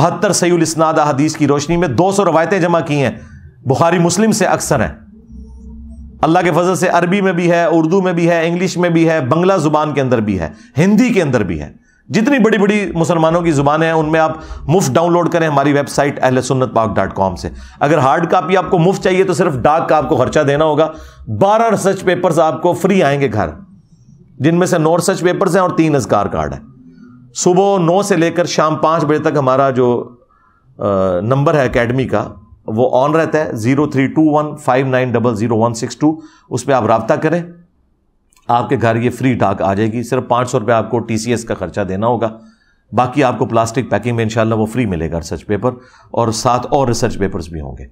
बहत्तर सयूल इसनाद हदीस की रोशनी में दो सौ रवायतें जमा की हैं बुखारी मुस्लिम से अक्सर हैं अल्लाह के फजल से अरबी में भी है उर्दू में भी है इंग्लिश में भी है बंगला ज़ुबान के अंदर भी है हिंदी के अंदर भी है जितनी बड़ी बड़ी मुसलमानों की ज़ुबानें हैं उनमें आप मुफ्त डाउनलोड करें हमारी वेबसाइट अहल सुन्नत पाक डॉट कॉम से अगर हार्ड कापी आपको मुफ्त चाहिए तो सिर्फ डाक का आपको खर्चा देना होगा बारह रिसर्च पेपर्स आपको फ्री आएंगे घर जिनमें से नौ रिसर्च पेपर्स हैं और तीन अजगार कार्ड है सुबह नौ से लेकर शाम पाँच बजे तक हमारा जो नंबर है अकेडमी का वो ऑन रहता है zero three two one five nine double zero one six two उस पर आप रबता करें आपके घर ये फ्री डाक आ जाएगी सिर्फ पाँच सौ रुपये आपको टी सी एस का खर्चा देना होगा बाकी आपको प्लास्टिक पैकिंग में इंशाल्लाह वो फ्री मिलेगा रिसर्च पेपर और साथ और रिसर्च पेपर्स भी होंगे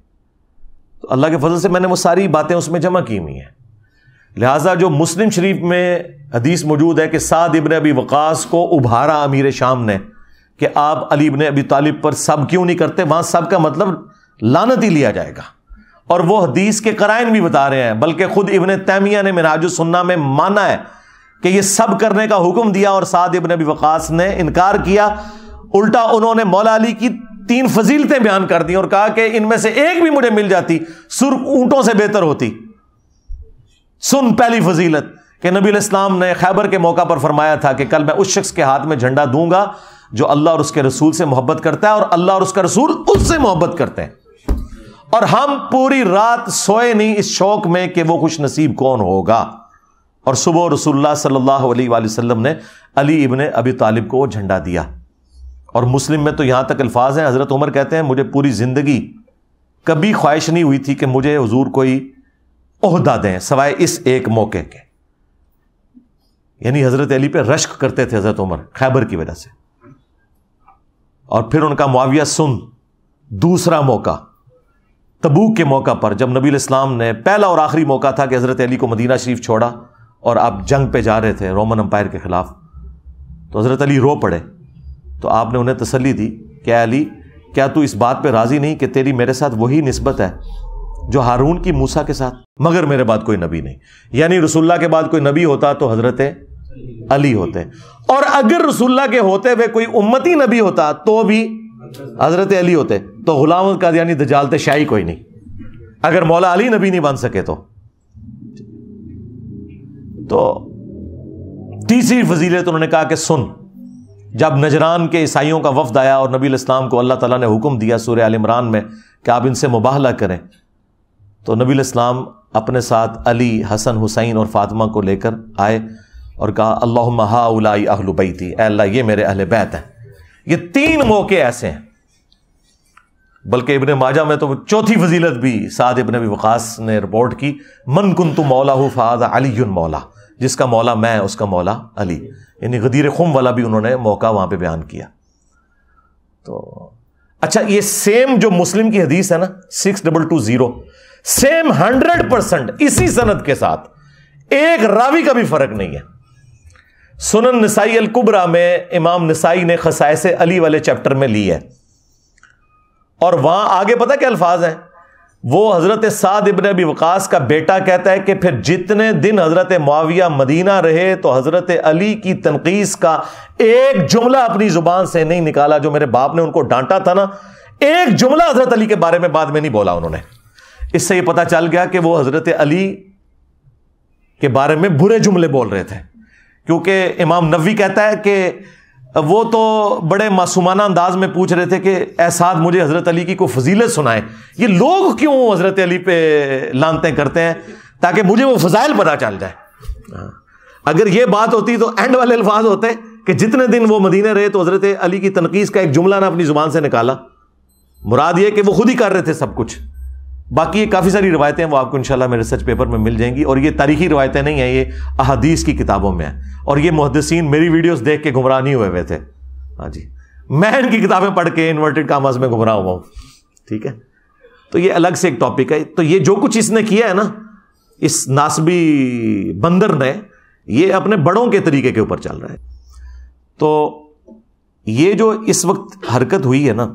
तो अल्लाह के फजल से मैंने वो सारी बातें उसमें जमा की हुई हैं लिहाजा जो मुस्लिम शरीफ में हदीस मौजूद है कि साद इबन अबी वक़ास को उभारा अमीर शाम ने कि आप अली इबन अबी तालिब पर सब क्यों नहीं करते वहाँ सब का मतलब लानत ही लिया जाएगा और वो हदीस के कराइन भी बता रहे हैं बल्कि खुद इबन तैमिया ने सुन्ना में माना है कि ये सब करने का हुक्म दिया और साद इबन अबी वकास ने इनकार किया उल्टा उन्होंने मौला अली की तीन फजीलतें बयान कर दी और कहा कि इनमें से एक भी मुझे मिल जाती सुर ऊंटों से बेहतर होती सुन पहली फजीलत कि नबी इस्लाम ने खैबर के मौका पर फरमाया था कि कल मैं उस शख्स के हाथ में झंडा दूंगा जो अल्लाह और उसके रसूल से मोहब्बत करता है और अल्लाह और उसका रसूल उससे मोहब्बत करते हैं और हम पूरी रात सोए नहीं इस शौक में कि वो खुश नसीब कौन होगा और सुबह रसुल्ला सल्लल्लाहु अलैहि वसल्लम ने अली इबन अबी तालिब को वो झंडा दिया और मुस्लिम में तो यहाँ तक अल्फाज हैं हज़रत उमर कहते हैं मुझे पूरी ज़िंदगी कभी ख्वाहिश नहीं हुई थी कि मुझे हजूर कोई अहदा दें सवाए इस एक मौके के यानी हज़रत अली पे रश्क करते थे हज़रत उमर खैबर की वजह से और फिर उनका मुआविया सुन दूसरा मौका तबूक के मौका पर जब नबी इस्लाम ने पहला और आखिरी मौका था कि हज़रत अली को मदीना शरीफ छोड़ा और आप जंग पे जा रहे थे रोमन अम्पायर के ख़िलाफ़ तो हज़रत अली रो पड़े तो आपने उन्हें तसली दी क्या अली क्या तू इस बात पर राज़ी नहीं कि तेरी मेरे साथ वही नस्बत है जो हारून की मूसा के साथ मगर मेरे बाद कोई नबी नहीं यानी रसुल्ला के बाद कोई नबी होता तो हज़रत अली होते और अगर रसुल्ला के होते हुए कोई उम्मती नबी होता तो भी हजरत अली होते तो गुलाम कादियानी दजाल थे शाही कोई नहीं अगर मौला अली नबी नहीं बन सके तो तो तीसरी फजीलत उन्होंने कहा कि सुन जब नजरान के ईसाइयों का वफद आया और नबी इस्लाम को अल्लाह तला ने हुक्म दिया सूर्य आल इमरान में कि आप इनसे मुबाहला करें तो नबी इस्लाम अपने साथ अली हसन हुसैन और फातिमा को लेकर आए और कहा अल्लाह हाउलाई अहलुबई थी अल्लाह ये मेरे अहल बैत हैं ये तीन मौके ऐसे हैं बल्कि इबन माजा में तो चौथी फजीलत भी साद इबन अबी वकास ने रिपोर्ट की मन कुन तो मौला हो फाद अली मौला जिसका मौला मैं उसका मौला अली यानी गदीर खुम वाला भी उन्होंने मौका वहां पर बयान किया तो अच्छा ये सेम जो मुस्लिम की हदीस है ना six double two zero same hundred percent इसी सनत के साथ एक रावी का भी फर्क नहीं है सुनन नसाई अलकुबरा में इमाम नसाई ने खसाइस अली वाले चैप्टर में ली है और वहां आगे पता क्या अल्फाज हैं वो हज़रत साद इबन अबी वकास का बेटा कहता है कि फिर जितने दिन हज़रत माविया मदीना रहे तो हज़रत अली की तनकीस का एक जुमला अपनी ज़ुबान से नहीं निकाला जो मेरे बाप ने उनको डांटा था ना एक जुमला हज़रत अली के बारे में बाद में नहीं बोला उन्होंने इससे यह पता चल गया कि वह हज़रत अली के बारे में बुरे जुमले बोल रहे थे क्योंकि इमाम नबी कहता है कि वो तो बड़े मासूमाना अंदाज में पूछ रहे थे कि एहसाद मुझे हज़रत अली की को फजीलत सुनाए ये लोग क्यों हज़रत अली पे लानते करते हैं ताकि मुझे वो फजाइल पता चल जाए हाँ। अगर ये बात होती तो एंड वाले अल्फाज होते कि जितने दिन वो मदीने रहे तो हज़रत अली की तनकीस का एक जुमला ना अपनी ज़ुबान से निकाला मुराद ये कि वो खुद ही कर रहे थे सब कुछ बाकी ये काफ़ी सारी रवायतें वो आपको इंशाल्लाह मेरे रिसर्च पेपर में मिल जाएंगी और ये तारीखी रवायतें नहीं हैं ये अहदीस की किताबों में है और ये मुहदसिन मेरी वीडियोस देख के गुमराह नहीं हुए हुए थे हाँ जी मैं इनकी किताबें पढ़ के इन्वर्टेड कामाज में गुमराह हुआ हूँ ठीक है तो ये अलग से एक टॉपिक है तो ये जो कुछ इसने किया है ना इस नासबी बंदर ने ये अपने बड़ों के तरीके के ऊपर चल रहा है तो ये जो इस वक्त हरकत हुई है ना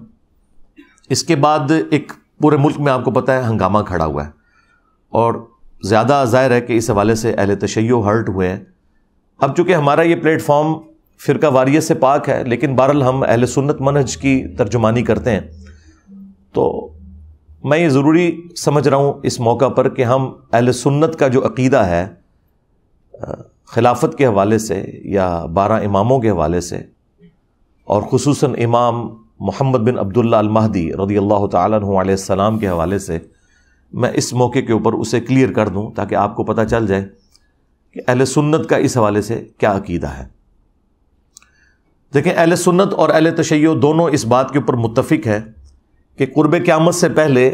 इसके बाद एक पूरे मुल्क में आपको पता है हंगामा खड़ा हुआ है और ज़्यादा ज़ाहिर है कि इस हवाले से अहल तशैय हर्ट हुए हैं अब चूँकि हमारा ये प्लेटफॉर्म फ़िरका वारियत से पाक है लेकिन बहरल हम अहल सुन्नत मनज की तर्जुमानी करते हैं तो मैं ये ज़रूरी समझ रहा हूँ इस मौका पर कि हम अहल सुन्नत का जो अकीदा है खिलाफत के हवाले से या बारह इमामों के हवाले से और खसूस इमाम मोहम्मद बिन अब्दुल्ला अलमहदी रदी अल्लाह तसलाम के हवाले से मैं इस मौके के ऊपर उसे क्लियर कर दूं ताकि आपको पता चल जाए कि अहल सुन्नत का इस हवाले से क्या अकीदा है देखें अहल सुन्नत और अहल तशै दोनों इस बात के ऊपर मुतफिक है कि कुर्ब क़्यामत से पहले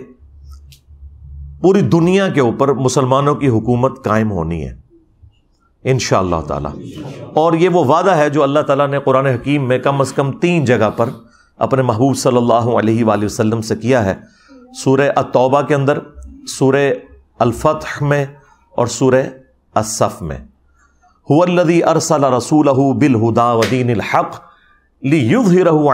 पूरी दुनिया के ऊपर मुसलमानों की हुकूमत कायम होनी है इन शाह तर ये वो वादा है जो अल्लाह तला ने कुरान हकीम में कम अज़ कम तीन जगह पर अपने महबूब सल्लल्लाहु अलैहि वसल्लम से किया है सूर्य अतौबा के अंदर सूर्य अलफ़त में और सूर्य असफ़ में हुदी अरसल रसूल बिलहुदा वदीन हक़ ली युद्ध ही रहू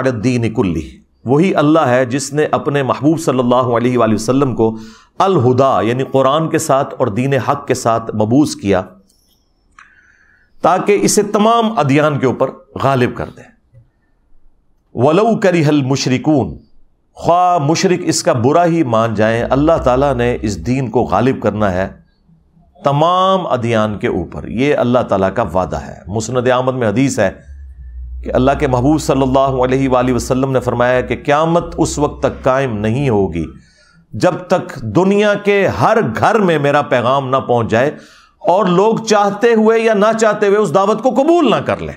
कुल्ली वही अल्लाह है जिसने अपने महबूब सल्लल्लाहु अलैहि वसल्लम को अलहुदा यानी कुरान के साथ और दीन हक़ के साथ मबूस किया ताकि इसे तमाम अदियान के ऊपर गालिब कर दें वलऊ करी हल मुशरकून ख्वा मुशरक इसका बुरा ही मान जाएं अल्लाह ताला ने इस दीन को गालिब करना है तमाम अदियान के ऊपर ये अल्लाह ताला का वादा है मुसनद आमद में हदीस है कि अल्लाह के महबूब सल्लल्लाहु अलैहि ने फरमाया कि क़्यामत उस वक्त तक कायम नहीं होगी जब तक दुनिया के हर घर में मेरा पैगाम ना पहुँच जाए और लोग चाहते हुए या ना चाहते हुए उस दावत को कबूल ना कर लें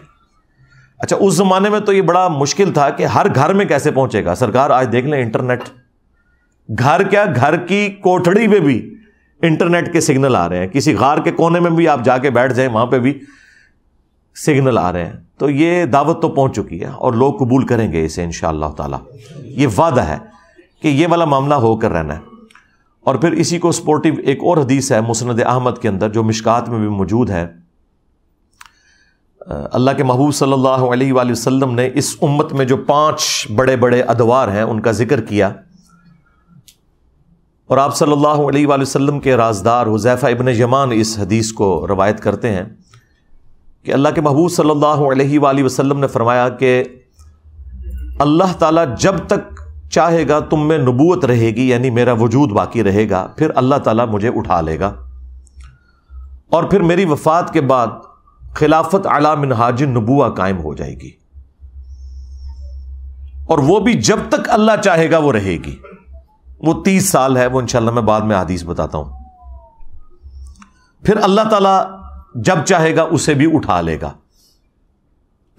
अच्छा उस ज़माने में तो ये बड़ा मुश्किल था कि हर घर में कैसे पहुंचेगा सरकार आज देख लें इंटरनेट घर क्या घर की कोठड़ी में भी इंटरनेट के सिग्नल आ रहे हैं किसी घर के कोने में भी आप जाके बैठ जाए वहां पे भी सिग्नल आ रहे हैं तो ये दावत तो पहुंच चुकी है और लोग कबूल करेंगे इसे इन ताला ये वादा है कि ये वाला मामला होकर रहना है और फिर इसी को सपोर्टिव एक और हदीस है मुसनद अहमद के अंदर जो मिशकात में भी मौजूद है अल्लाह के महबूब सल्लल्लाहु अलैहि वसल्लम ने इस उम्मत में जो पांच बड़े बड़े अदवार हैं उनका जिक्र किया और आप सल्लल्लाहु अलैहि वसल्लम के राजदार हुजैफ़ा इबन यमान इस हदीस को रवायत करते हैं कि अल्लाह के महबूब सल्लल्लाहु अलैहि वसल्लम ने फरमाया कि अल्लाह ताला जब तक चाहेगा तुम में नबूत रहेगी यानी मेरा वजूद बाकी रहेगा फिर अल्लाह ताला मुझे उठा लेगा और फिर मेरी वफात के बाद खिलाफत अला मिनहाज नबुआ कायम हो जाएगी और वो भी जब तक अल्लाह चाहेगा वो रहेगी वो तीस साल है वो इंशाल्लाह मैं बाद में हदीस बताता हूं फिर अल्लाह ताला जब चाहेगा उसे भी उठा लेगा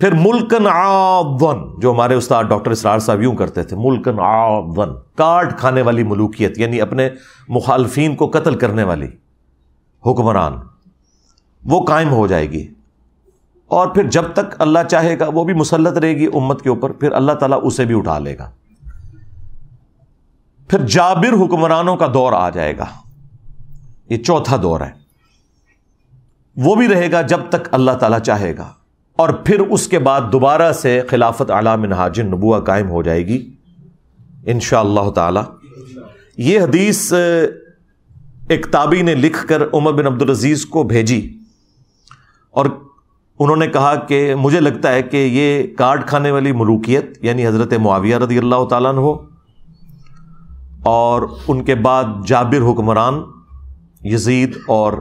फिर मुल्कन आवन जो हमारे उस्ताद डॉक्टर इसरार साहब यूं करते थे मुल्कन आवन काट खाने वाली मलूकियत यानी अपने मुखालफी को कत्ल करने वाली हुक्मरान वो कायम हो जाएगी और फिर जब तक अल्लाह चाहेगा वो भी मुसलत रहेगी उम्मत के ऊपर फिर अल्लाह ताला उसे भी उठा लेगा फिर जाबिर हुक्मरानों का दौर आ जाएगा ये चौथा दौर है वो भी रहेगा जब तक अल्लाह ताला चाहेगा और फिर उसके बाद दोबारा से खिलाफत आला मिनहाजिन नबुआ कायम हो जाएगी इन शह ये हदीस एक ताबी ने लिख कर उमर बिन अजीज को भेजी और उन्होंने कहा कि मुझे लगता है कि ये काट खाने वाली मलूकियत यानी हज़रत मुआविया रदी अल्लाह तालन हो और उनके बाद जाबिर हुक्मरान यजीद और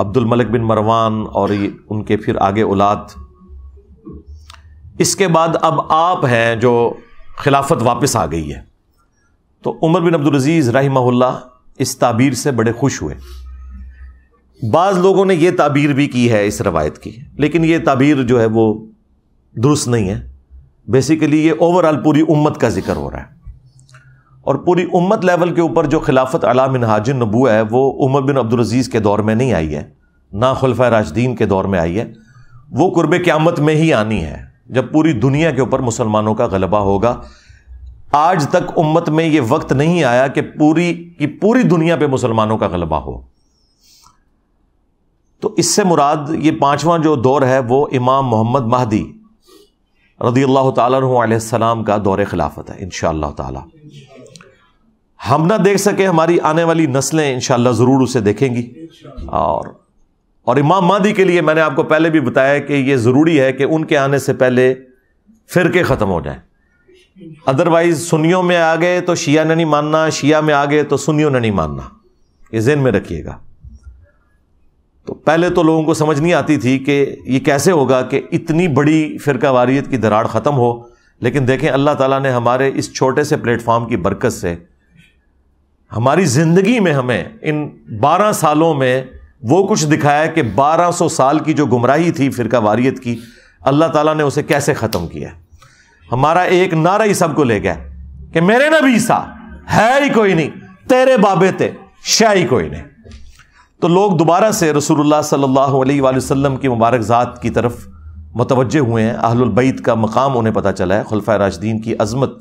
अब्दुल मलिक बिन मरवान और ये उनके फिर आगे औलाद इसके बाद अब आप हैं जो खिलाफत वापस आ गई है तो उमर बिन अब्दुलरज़ीज़ रही इस ताबीर से बड़े खुश हुए बाज़ लोगों ने यह ताबीर भी की है इस रवायत की लेकिन ये ताबीर जो है वो दुरुस्त नहीं है बेसिकली ये ओवरऑल पूरी उम्मत का जिक्र हो रहा है और पूरी उम्मत लेवल के ऊपर जो खिलाफत अला मिनहाज नबू है वो उमर बिन अब्दुलरजीज़ के दौर में नहीं आई है ना खुलफा राजदीन के दौर में आई है वो कुर्ब क़्यामत में ही आनी है जब पूरी दुनिया के ऊपर मुसलमानों का गलबा होगा आज तक उम्मत में ये वक्त नहीं आया कि पूरी की पूरी दुनिया पर मुसलमानों का गलबा हो तो इससे मुराद ये पांचवा जो दौर है वो इमाम मोहम्मद महदी रदी अल्लाह तसलाम का दौर खिलाफत है इन ताला हम ना देख सके हमारी आने वाली नस्लें इन ज़रूर उसे देखेंगी और और इमाम मादी के लिए मैंने आपको पहले भी बताया कि ये ज़रूरी है कि उनके आने से पहले फ़िरके ख़त्म हो जाए अदरवाइज़ सुनियों में आ गए तो शिया ने नहीं मानना शिया में आ गए तो सुनियों ने नहीं मानना ये जेन में रखिएगा तो पहले तो लोगों को समझ नहीं आती थी कि ये कैसे होगा कि इतनी बड़ी फ़िरका वारियत की दराड़ ख़त्म हो लेकिन देखें अल्लाह ताला ने हमारे इस छोटे से प्लेटफॉर्म की बरकत से हमारी ज़िंदगी में हमें इन 12 सालों में वो कुछ दिखाया कि 1200 साल की जो गुमराही थी फ़िरका वारियत की अल्लाह ताला ने उसे कैसे ख़त्म किया हमारा एक नारा ही सबको ले गया कि मेरे नबी सा है ही कोई नहीं तेरे बाबे थे शाही कोई नहीं तो लोग दोबारा से रसूलुल्लाह सल्लल्लाहु अलैहि वसल्लम की मुबारक ज़ात की तरफ मुतवजह हुए हैं अहलबैत का मकाम उन्हें पता चला है खुलफा राजदीन की अजमत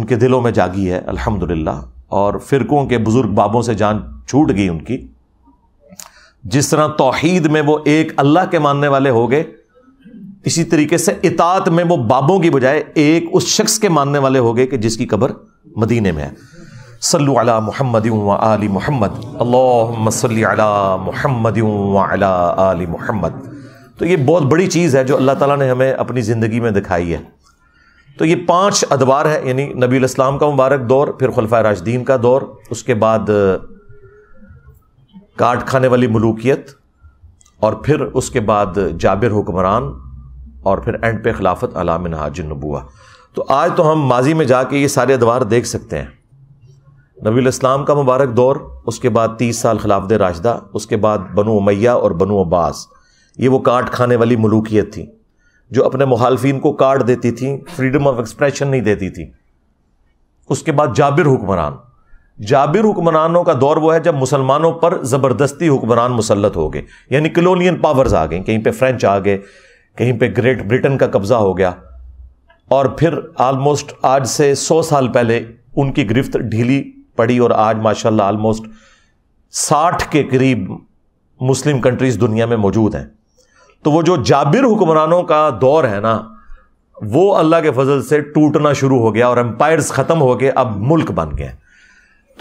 उनके दिलों में जागी है अल्हम्दुलिल्लाह और फ़िरक़ों के बुज़ुर्ग बाबों से जान छूट गई उनकी जिस तरह तोहहीद में वो एक अल्लाह के मानने वाले हो गए इसी तरीके से इतात में वो बाबों की बजाय एक उस शख्स के मानने वाले हो गए कि जिसकी कब्र मदीने में है सल्लु अला मोहम्मद व आली मोहम्मद अल्लाहुम्म सल्लि अला मोहम्मद व अला आली तो ये बहुत बड़ी चीज़ है जो अल्लाह ताला ने हमें अपनी ज़िंदगी में दिखाई है तो ये पांच अदवार है यानी नबी इस्लाम का मुबारक दौर फिर खलफा राशदीन का दौर उसके बाद काट खाने वाली मलूकियत और फिर उसके बाद जाबिर हुक्मरान और फिर एंड पे खिलाफत अला मिनहाज नबुआ तो आज तो हम माजी में जाके ये सारे अदवार देख सकते हैं नबी इस्लाम का मुबारक दौर उसके बाद तीस साल खिलाफद राशदा उसके बाद बनु उमैया और बनु अब्बास ये वो काट खाने वाली मलूकियत थी जो अपने मुहालफिन को काट देती थी फ्रीडम ऑफ एक्सप्रेशन नहीं देती थी उसके बाद जाबिर हुक्मरान जाबिर हुक्मरानों का दौर वो है जब मुसलमानों पर ज़बरदस्ती हुक्मरान मुसलत हो गए यानी कलोनियल पावर्स आ गए कहीं पे फ्रेंच आ गए कहीं पे ग्रेट ब्रिटेन का कब्ज़ा हो गया और फिर आलमोस्ट आज से सौ साल पहले उनकी गिरफ्त ढीली पड़ी और आज माशाल्लाह ऑलमोस्ट साठ के करीब मुस्लिम कंट्रीज दुनिया में मौजूद हैं तो वो जो जाबिर हुक्मरानों का दौर है ना वो अल्लाह के फजल से टूटना शुरू हो गया और एम्पायर्स ख़त्म हो गए अब मुल्क बन गए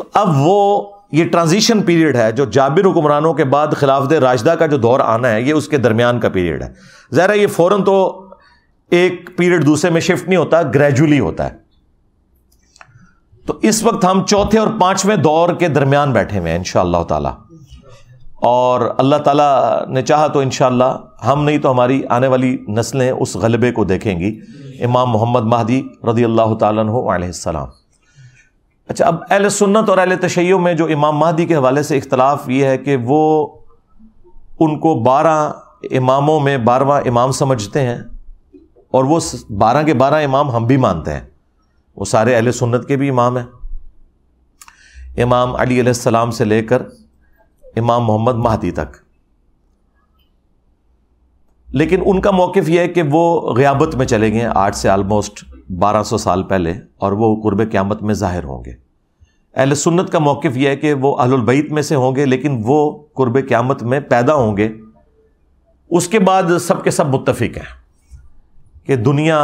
तो अब वो ये ट्रांजिशन पीरियड है जो जाबिर हुक्मरानों के बाद खिलाफत राजदा का जो दौर आना है ये उसके दरमियान का पीरियड है ज़ाहिर ये फ़ौरन तो एक पीरियड दूसरे में शिफ्ट नहीं होता ग्रेजुअली होता है तो इस वक्त हम चौथे और पांचवें दौर के दरमियान बैठे हुए हैं इन ताला और अल्लाह ताला ने चाहा तो इन हम नहीं तो हमारी आने वाली नस्लें उस गलबे को देखेंगी इमाम मोहम्मद महदी रदी अल्लाह तसलाम अच्छा अब अहल सुन्नत और अहल तशैय में जो इमाम महदी के हवाले से इख्तलाफ ये है कि वो उनको बारह इमामों में बारवा इमाम समझते हैं और वो बारह के बारह इमाम हम भी मानते हैं वो सारे अहल सुन्नत के भी इमाम हैं इमाम अली सलाम से लेकर इमाम मोहम्मद महदी तक लेकिन उनका मौकफ यह है कि वो ग़याबत में चले गए आठ से आलमोस्ट 1200 साल पहले और वो कुर्ब क़्यामत में ज़ाहिर होंगे अहल सुन्नत का मौकफ़ यह है कि वह अहलबैत में से होंगे लेकिन वो कुर्ब क़्यामत में पैदा होंगे उसके बाद सब के सब मुतफ़ हैं कि दुनिया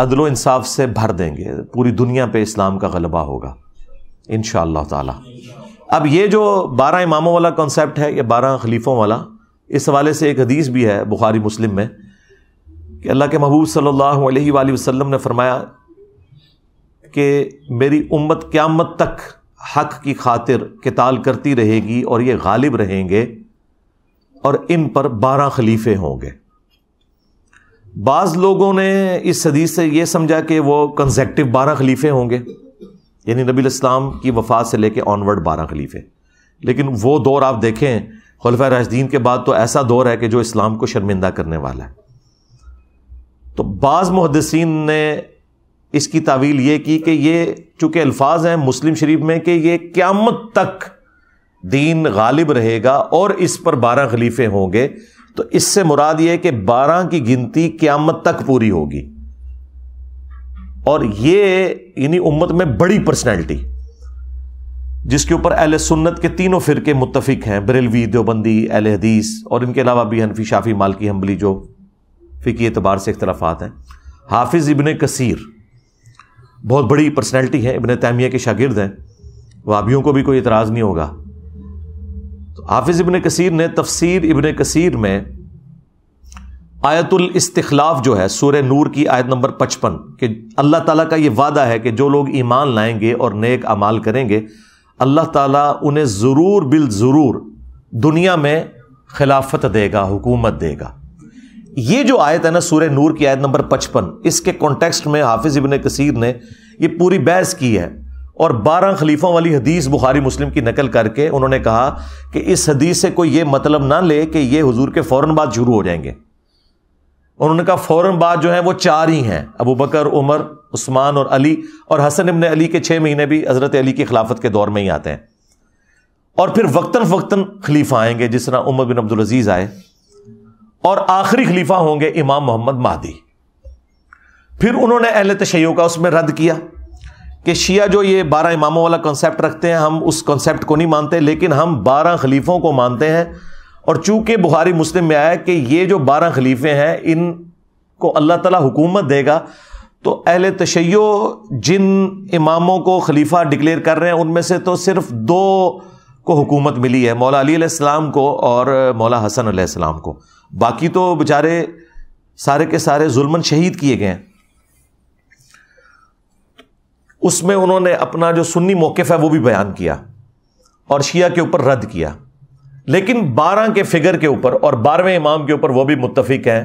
अदलो इंसाफ से भर देंगे पूरी दुनिया पे इस्लाम का गलबा होगा इन ताला अब ये जो बारह इमामों वाला कॉन्सेप्ट है यह बारह खलीफों वाला इस हवाले से एक हदीस भी है बुखारी मुस्लिम में कि अल्लाह के महबूब सल्लल्लाहु अलैहि ने फरमाया कि मेरी उम्मत क़्यामत तक हक की खातिर किताल करती रहेगी और ये गालिब रहेंगे और इन पर बारह खलीफे होंगे बाज़ लोगों ने इस हदीस से यह समझा कि वह कंजेक्टिव बारह खलीफे होंगे यानी नबी इस्लाम की वफात से लेकर ऑनवर्ड बारह खलीफे लेकिन वो दौर आप देखें खलफा राजदीन के बाद तो ऐसा दौर है कि जो इस्लाम को शर्मिंदा करने वाला है तो बाज़ मुहदसिन ने इसकी तावील ये की कि ये चूंकि अल्फाज हैं मुस्लिम शरीफ में कि ये क्यामत तक दीन गालिब रहेगा और इस पर बारह खलीफे होंगे तो इससे मुराद यह कि बारह की गिनती क्यामत तक पूरी होगी और ये यानी उम्मत में बड़ी पर्सनैलिटी जिसके ऊपर अहल सुन्नत के तीनों फ़िरके मुतफिक हैं बरेलवी देवबंदी अहल हदीस और इनके अलावा भी हनफी शाफ़ी मालकी हम्बली जो फ़िकी एतबार से इख्तलाफात हैं हाफिज़ इबन कसीर बहुत बड़ी पर्सनैलिटी है इबन तैमिया के शागिर्द हैं वाबियों को भी कोई इतराज़ नहीं होगा तो हाफिज़ इबन कसीर ने तफसीर इबन कसीर में आयतुल इस्तखलाफ जो है सूर्य नूर की आयत नंबर पचपन कि अल्लाह ताला का ये वादा है कि जो लोग ईमान लाएंगे और नेक अमाल करेंगे अल्लाह ताला उन्हें ज़रूर बिल ज़रूर दुनिया में खिलाफत देगा हुकूमत देगा ये जो आयत है ना सूर्य नूर की आयत नंबर पचपन इसके कॉन्टेक्स्ट में हाफिज़ इबन कसीर ने ये पूरी बहस की है और बारह खलीफों वाली हदीस बुखारी मुस्लिम की नकल करके उन्होंने कहा कि इस हदीस से कोई यह मतलब ना ले कि यह हजूर के फौरन बाद शुरू हो जाएंगे उन्होंने कहा फौरन बाद जो है वह चार ही हैं अबू बकर उमर उस्मान और अली और हसन इबन अली के छः महीने भी हज़रत अली की खिलाफत के दौर में ही आते हैं और फिर वक्ता फ़क्ता खलीफा आएंगे जिस तरह उमर बिन अब्दुल अजीज़ आए और आखिरी खलीफा होंगे इमाम मोहम्मद महदी फिर उन्होंने अहल तशैयों का उसमें रद्द किया कि शिया जो ये बारह इमामों वाला कॉन्सेप्ट रखते हैं हम उस कॉन्सेप्ट को नहीं मानते लेकिन हम बारह खलीफों को मानते हैं और चूंकि बुहारी मुस्लिम में आया कि ये जो बारह खलीफे हैं इनको अल्लाह तला हुकूमत देगा तो अहल तशैयो जिन इमामों को खलीफा डिक्लेयर कर रहे हैं उनमें से तो सिर्फ दो को हुकूमत मिली है मौला अली को और मौला हसन अलैहिस्सलाम को बाकी तो बेचारे सारे के सारे जुल्मन शहीद किए गए हैं उसमें उन्होंने अपना जो सुन्नी मौकफ है वो भी बयान किया और शिया के ऊपर रद्द किया लेकिन बारह के फिगर के ऊपर और बारहवें इमाम के ऊपर वो भी मुतफिक हैं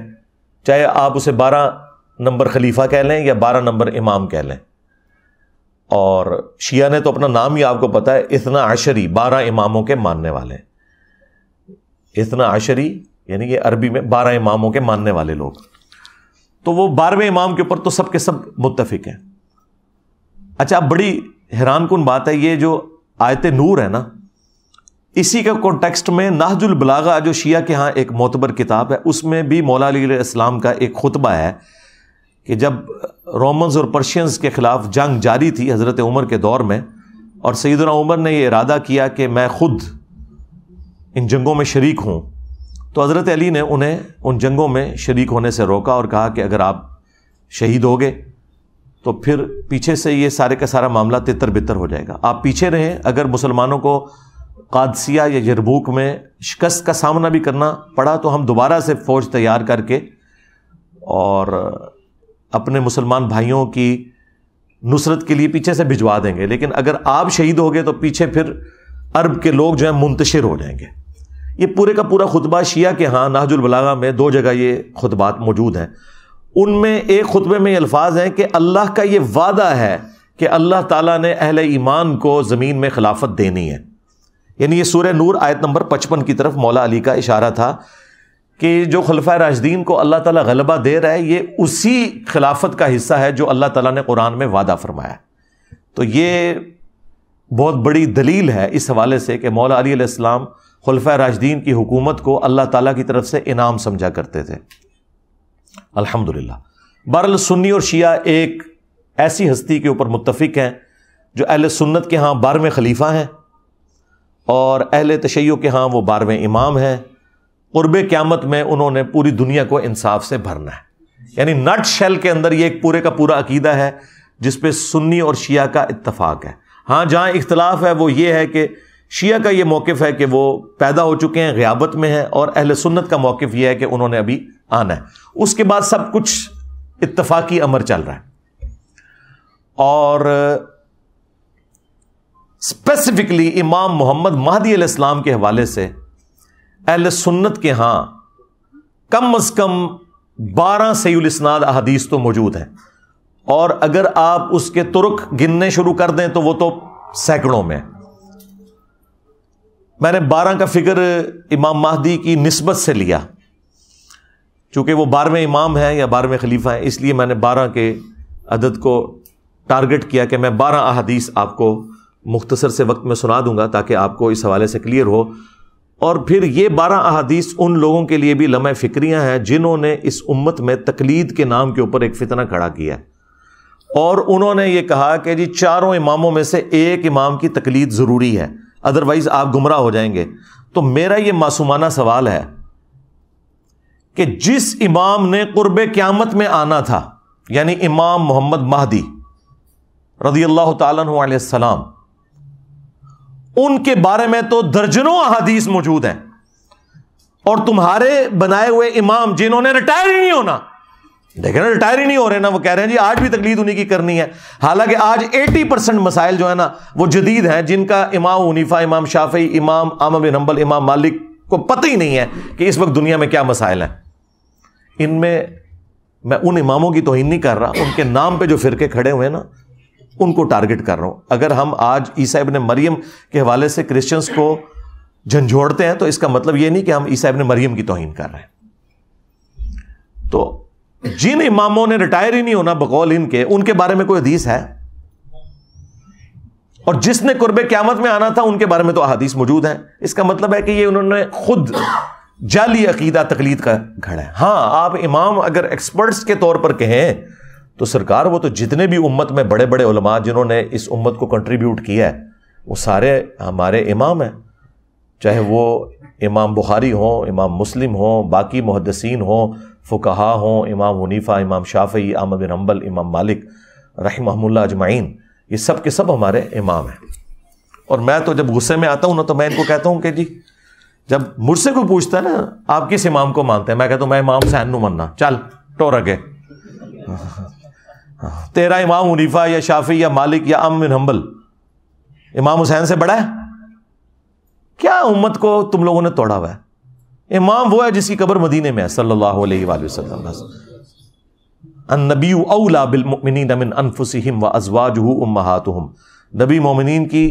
चाहे आप उसे बारह नंबर खलीफा कह लें या बारह नंबर इमाम कह लें और शिया ने तो अपना नाम ही आपको पता है इतना आशरी बारह इमामों के मानने वाले इतना आशरी यानी कि अरबी में बारह इमामों के मानने वाले लोग तो वो बारहवें इमाम के ऊपर तो सब के सब मुतफिक हैं अच्छा अब बड़ी हैरान कन बात है ये जो आयत नूर है ना इसी के कॉन्टेक्स्ट में नाहजुल बलागा जो शिया के यहाँ एक मोतबर किताब है उसमें भी मौला का एक खुतबा है कि जब रोमन्स और पर्शियंस के ख़िलाफ़ जंग जारी थी हज़रत उमर के दौर में और सईदना उमर ने यह इरादा किया कि मैं ख़ुद इन जंगों में शरीक हूँ तो हज़रत अली ने उन्हें उन जंगों में शरीक होने से रोका और कहा कि अगर आप शहीद हो गए तो फिर पीछे से ये सारे का सारा मामला तितर बितर हो जाएगा आप पीछे रहें अगर मुसलमानों को कादसिया या यरबूक में शिकस्त का सामना भी करना पड़ा तो हम दोबारा से फ़ौज तैयार करके और अपने मुसलमान भाइयों की नुसरत के लिए पीछे से भिजवा देंगे लेकिन अगर आप शहीद हो गए तो पीछे फिर अरब के लोग जो है मुंतशिर हो जाएंगे ये पूरे का पूरा खुतबा शिया के हाँ नाजुल बलागा में दो जगह ये खुतबात मौजूद हैं उनमें एक खुतबे में अल्फाज हैं कि अल्लाह का ये वादा है कि अल्लाह ताला ने अहल ईमान को ज़मीन में खिलाफत देनी है यानी ये सूर्य नूर आयत नंबर पचपन की तरफ मौला अली का इशारा था कि जो खलफा राजदीन को अल्लाह ताला गलबा दे रहा है ये उसी खिलाफत का हिस्सा है जो अल्लाह ताला ने कुरान में वादा फरमाया तो ये बहुत बड़ी दलील है इस हवाले से कि मौला अली खलफा राजदीन की हुकूमत को अल्लाह ताला की तरफ से इनाम समझा करते थे अल्हम्दुलिल्लाह बहरल सुन्नी और शिया एक ऐसी हस्ती के ऊपर मुतफिक हैं जो अहल सुन्नत के यहाँ बारहवें खलीफा हैं और अहल तशैय के यहाँ वो बारहवें इमाम हैं क़ुरब क़्यामत में उन्होंने पूरी दुनिया को इंसाफ से भरना है यानी नट शैल के अंदर ये एक पूरे का पूरा अकीदा है जिस पर सुन्नी और शिया का इतफाक है हाँ जहाँ इख्तलाफ है वो ये है कि शिया का ये मौक़ है कि वो पैदा हो चुके हैं ग़ियाबत में है और अहल सुन्नत का मौक़ यह है कि उन्होंने अभी आना है उसके बाद सब कुछ इतफाकी अमर चल रहा है और स्पेसिफिकली इमाम मोहम्मद महदी अल इस्लाम के हवाले से अहल सुन्नत के यहाँ कम अज कम बारह सैलस्नाद अहदीस तो मौजूद है और अगर आप उसके तुर्क गिनने शुरू कर दें तो वह तो सैकड़ों में मैंने बारह का फिक्र इमाम महदी की नस्बत से लिया चूँकि वो बारहवें इमाम हैं या बारहवें खलीफा हैं इसलिए मैंने बारह के अदद को टारगेट किया कि मैं बारह अहादीस आपको मुख्तसर से वक्त में सुना दूंगा ताकि आपको इस हवाले से क्लियर हो और फिर ये बारह अहादीस उन लोगों के लिए भी लम्ह फ़िक्रियाँ हैं जिन्होंने इस उम्मत में तकलीद के नाम के ऊपर एक फितना खड़ा किया है और उन्होंने ये कहा कि जी चारों इमामों में से एक इमाम की तकलीद ज़रूरी है अदरवाइज़ आप गुमराह हो जाएंगे तो मेरा ये मासूमाना सवाल है कि जिस इमाम ने कुर्ब क़्यामत में आना था यानी इमाम मोहम्मद महदी रदी अल्लाह तसलाम उनके बारे में तो दर्जनों अदीस मौजूद हैं और तुम्हारे बनाए हुए इमाम जिन्होंने रिटायर ही नहीं होना देखे ना रिटायर ही नहीं हो रहे ना वो कह रहे हैं जी आज भी तकलीफ उन्हीं की करनी है हालांकि आज 80 परसेंट मसाइल जो है ना वो जदीद हैं जिनका इमाम उनीफा इमाम शाफी इमाम आम बिन इमाम मालिक को पता ही नहीं है कि इस वक्त दुनिया में क्या मसाइल है इनमें मैं उन इमामों की तोहन नहीं कर रहा उनके नाम पे जो फ़िरके खड़े हुए ना उनको टारगेट कर रहा हूं अगर हम आज ईसा इबन मरियम के हवाले से क्रिश्चियंस को झंझोड़ते हैं तो इसका मतलब यह नहीं कि हम ईसा इबन मरियम की तोहन कर रहे हैं तो जिन इमामों ने रिटायर ही नहीं होना बकौल इनके उनके बारे में कोई हदीस है और जिसने कुर्ब क्यामत में आना था उनके बारे में तो अदीस मौजूद है इसका मतलब है कि ये उन्होंने खुद जाली अकीदा तकलीद का घड़ा है हाँ आप इमाम अगर एक्सपर्ट्स के तौर पर कहें तो सरकार वो तो जितने भी उम्मत में बड़े बड़े उलमा जिन्होंने इस उम्मत को कंट्रीब्यूट किया है वो सारे हमारे इमाम हैं चाहे वो इमाम बुखारी हों इमाम मुस्लिम हों बाकी मुहदसिन हों फ़ुकहा हों इमाम हनीफ़ा इमाम शाफ़ी आमद बिन अम्बल इमाम मालिक रही रहमहमुल्ला अजमाइन ये सब के सब हमारे इमाम हैं और मैं तो जब गुस्से में आता हूँ ना तो मैं इनको कहता हूँ कि जी जब मुझसे कोई पूछता है ना आप किस इमाम को मानते हैं मैं कहता हूँ मैं इमाम सैन नू मानना चल टोर अगे तेरा इमाम हनीफा या शाफी या मालिक या अम बिन हम्बल इमाम हुसैन से बड़ा है क्या उम्मत को तुम लोगों ने तोड़ा हुआ है इमाम वो है जिसकी कब्र मदीने में है सल्लल्लाहु अलैहि वसल्लम नबी अला बिलमिन व अजवाज नबी मोमिन की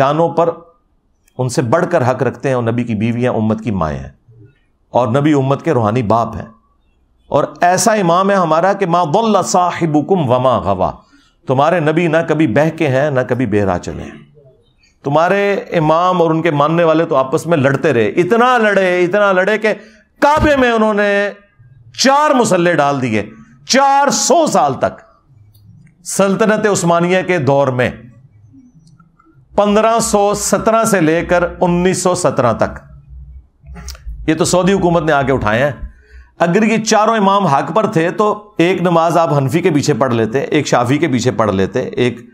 जानों पर उनसे बढ़कर हक रखते हैं और नबी की बीवियां उम्मत की माएँ हैं और नबी उम्मत के रूहानी बाप हैं और ऐसा इमाम है हमारा कि माँ वल्ला साहिबुकुम वमा गवा तुम्हारे नबी ना कभी बह के हैं ना कभी बेहरा चले तुम्हारे इमाम और उनके मानने वाले तो आपस में लड़ते रहे इतना लड़े इतना लड़े कि काबे में उन्होंने चार मुसल्ले डाल दिए चार सौ साल तक सल्तनत उस्मानिया के दौर में 1517 से लेकर 1917 तक ये तो सऊदी हुकूमत ने आके उठाए हैं अगर ये चारों इमाम हक पर थे तो एक नमाज आप हनफी के पीछे पढ़ लेते एक शाफी के पीछे पढ़ लेते एक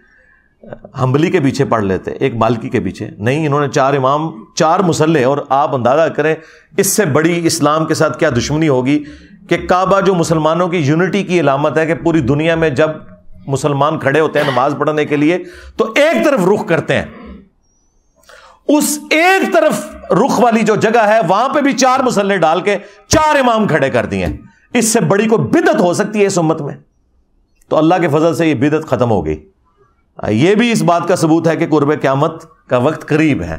हम्बली के पीछे पढ़ लेते एक मालकी के पीछे नहीं इन्होंने चार इमाम चार मुसल्ले और आप अंदाज़ा करें इससे बड़ी इस्लाम के साथ क्या दुश्मनी होगी कि काबा जो मुसलमानों की यूनिटी की अलामत है कि पूरी दुनिया में जब मुसलमान खड़े होते हैं नमाज पढ़ने के लिए तो एक तरफ रुख करते हैं उस एक तरफ रुख वाली जो जगह है वहां पे भी चार मुसल्ले डाल के चार इमाम खड़े कर दिए इससे बड़ी कोई बिदत हो सकती है इस उम्मत में तो अल्लाह के फजल से यह बिदत खत्म हो गई यह भी इस बात का सबूत है कि कुर्ब क्यामत का वक्त करीब है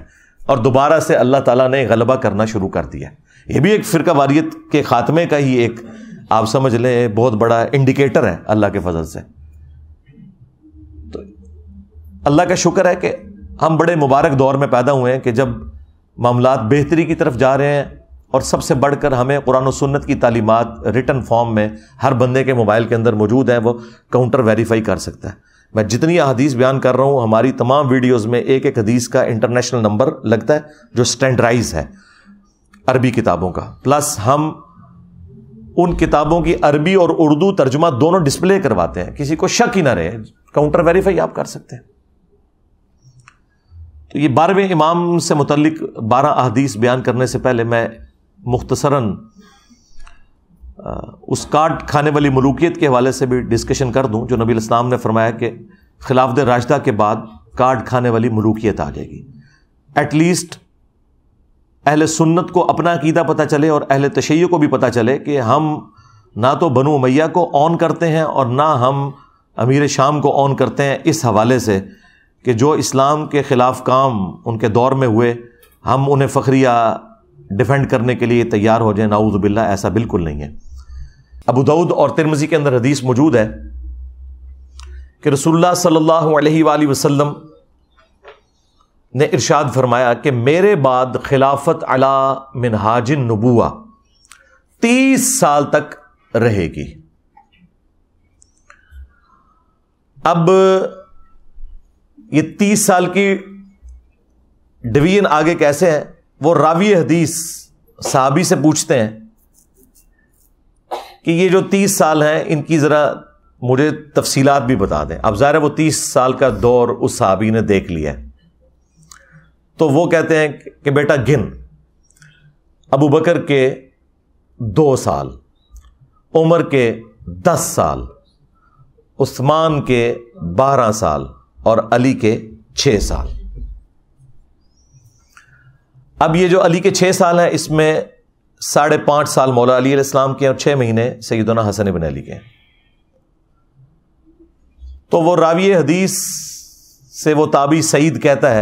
और दोबारा से अल्लाह तला ने गलबा करना शुरू कर दिया यह भी एक फिरका वारियत के खात्मे का ही एक आप समझ लें बहुत बड़ा इंडिकेटर है अल्लाह के फजल से अल्लाह का शुक्र है कि हम बड़े मुबारक दौर में पैदा हुए हैं कि जब मामला बेहतरी की तरफ जा रहे हैं और सबसे बढ़ कर हमें कुरान सुन्नत की तालीमत रिटर्न फॉर्म में हर बंदे के मोबाइल के अंदर मौजूद है वो काउंटर वेरीफाई कर सकता है मैं जितनी अदीस बयान कर रहा हूँ हमारी तमाम वीडियोज़ में एक एक हदीस का इंटरनेशनल नंबर लगता है जो स्टैंडराइज है अरबी किताबों का प्लस हम उन किताबों की अरबी और उर्दू तर्जुमा दोनों डिस्प्ले करवाते हैं किसी को शक ही ना रहे काउंटर वेरीफाई आप कर सकते हैं तो ये बारहवें इमाम से मुतलक बारह अहदीस बयान करने से पहले मैं मुख्तसरा उस काट खाने वाली मलूकियत के हवाले से भी डिस्कशन कर दूँ जो नबी इस्लाम ने फरमाया कि खिलाफ राशद के बाद काट खाने वाली मलूकियत आ जाएगी एटलीस्ट अहल सुन्नत को अपना अकीदा पता चले और अहल तशैय को भी पता चले कि हम ना तो बनु मैया को ऑन करते हैं और ना हम अमीर शाम को ऑन करते हैं इस हवाले से कि जो इस्लाम के ख़िलाफ़ काम उनके दौर में हुए हम उन्हें फ़खरिया डिफेंड करने के लिए तैयार हो जाए नाउज़बिल्ला ऐसा बिल्कुल नहीं है अबू दाऊद और तिरमजी के अंदर हदीस मौजूद है कि रसुल्ला सल्लल्लाहु अलैहि वसल्लम ने इरशाद फरमाया कि मेरे बाद खिलाफत अला मिनहाजिन नबुआ तीस साल तक रहेगी अब ये तीस साल की डिवीजन आगे कैसे हैं वो रावी हदीस साहबी से पूछते हैं कि ये जो तीस साल हैं इनकी ज़रा मुझे तफसीलात भी बता दें अब ज़ाहिर वो तीस साल का दौर उस साहबी ने देख लिया तो वो कहते हैं कि बेटा गिन अबू बकर के दो साल उमर के दस साल उस्मान के बारह साल और अली के छह साल अब ये जो अली के छह साल हैं इसमें साढ़े पांच साल मौला अली इस्लाम के और छह महीने सईदना हसन बिन अली के तो वो रावी हदीस से वो ताबी सईद कहता है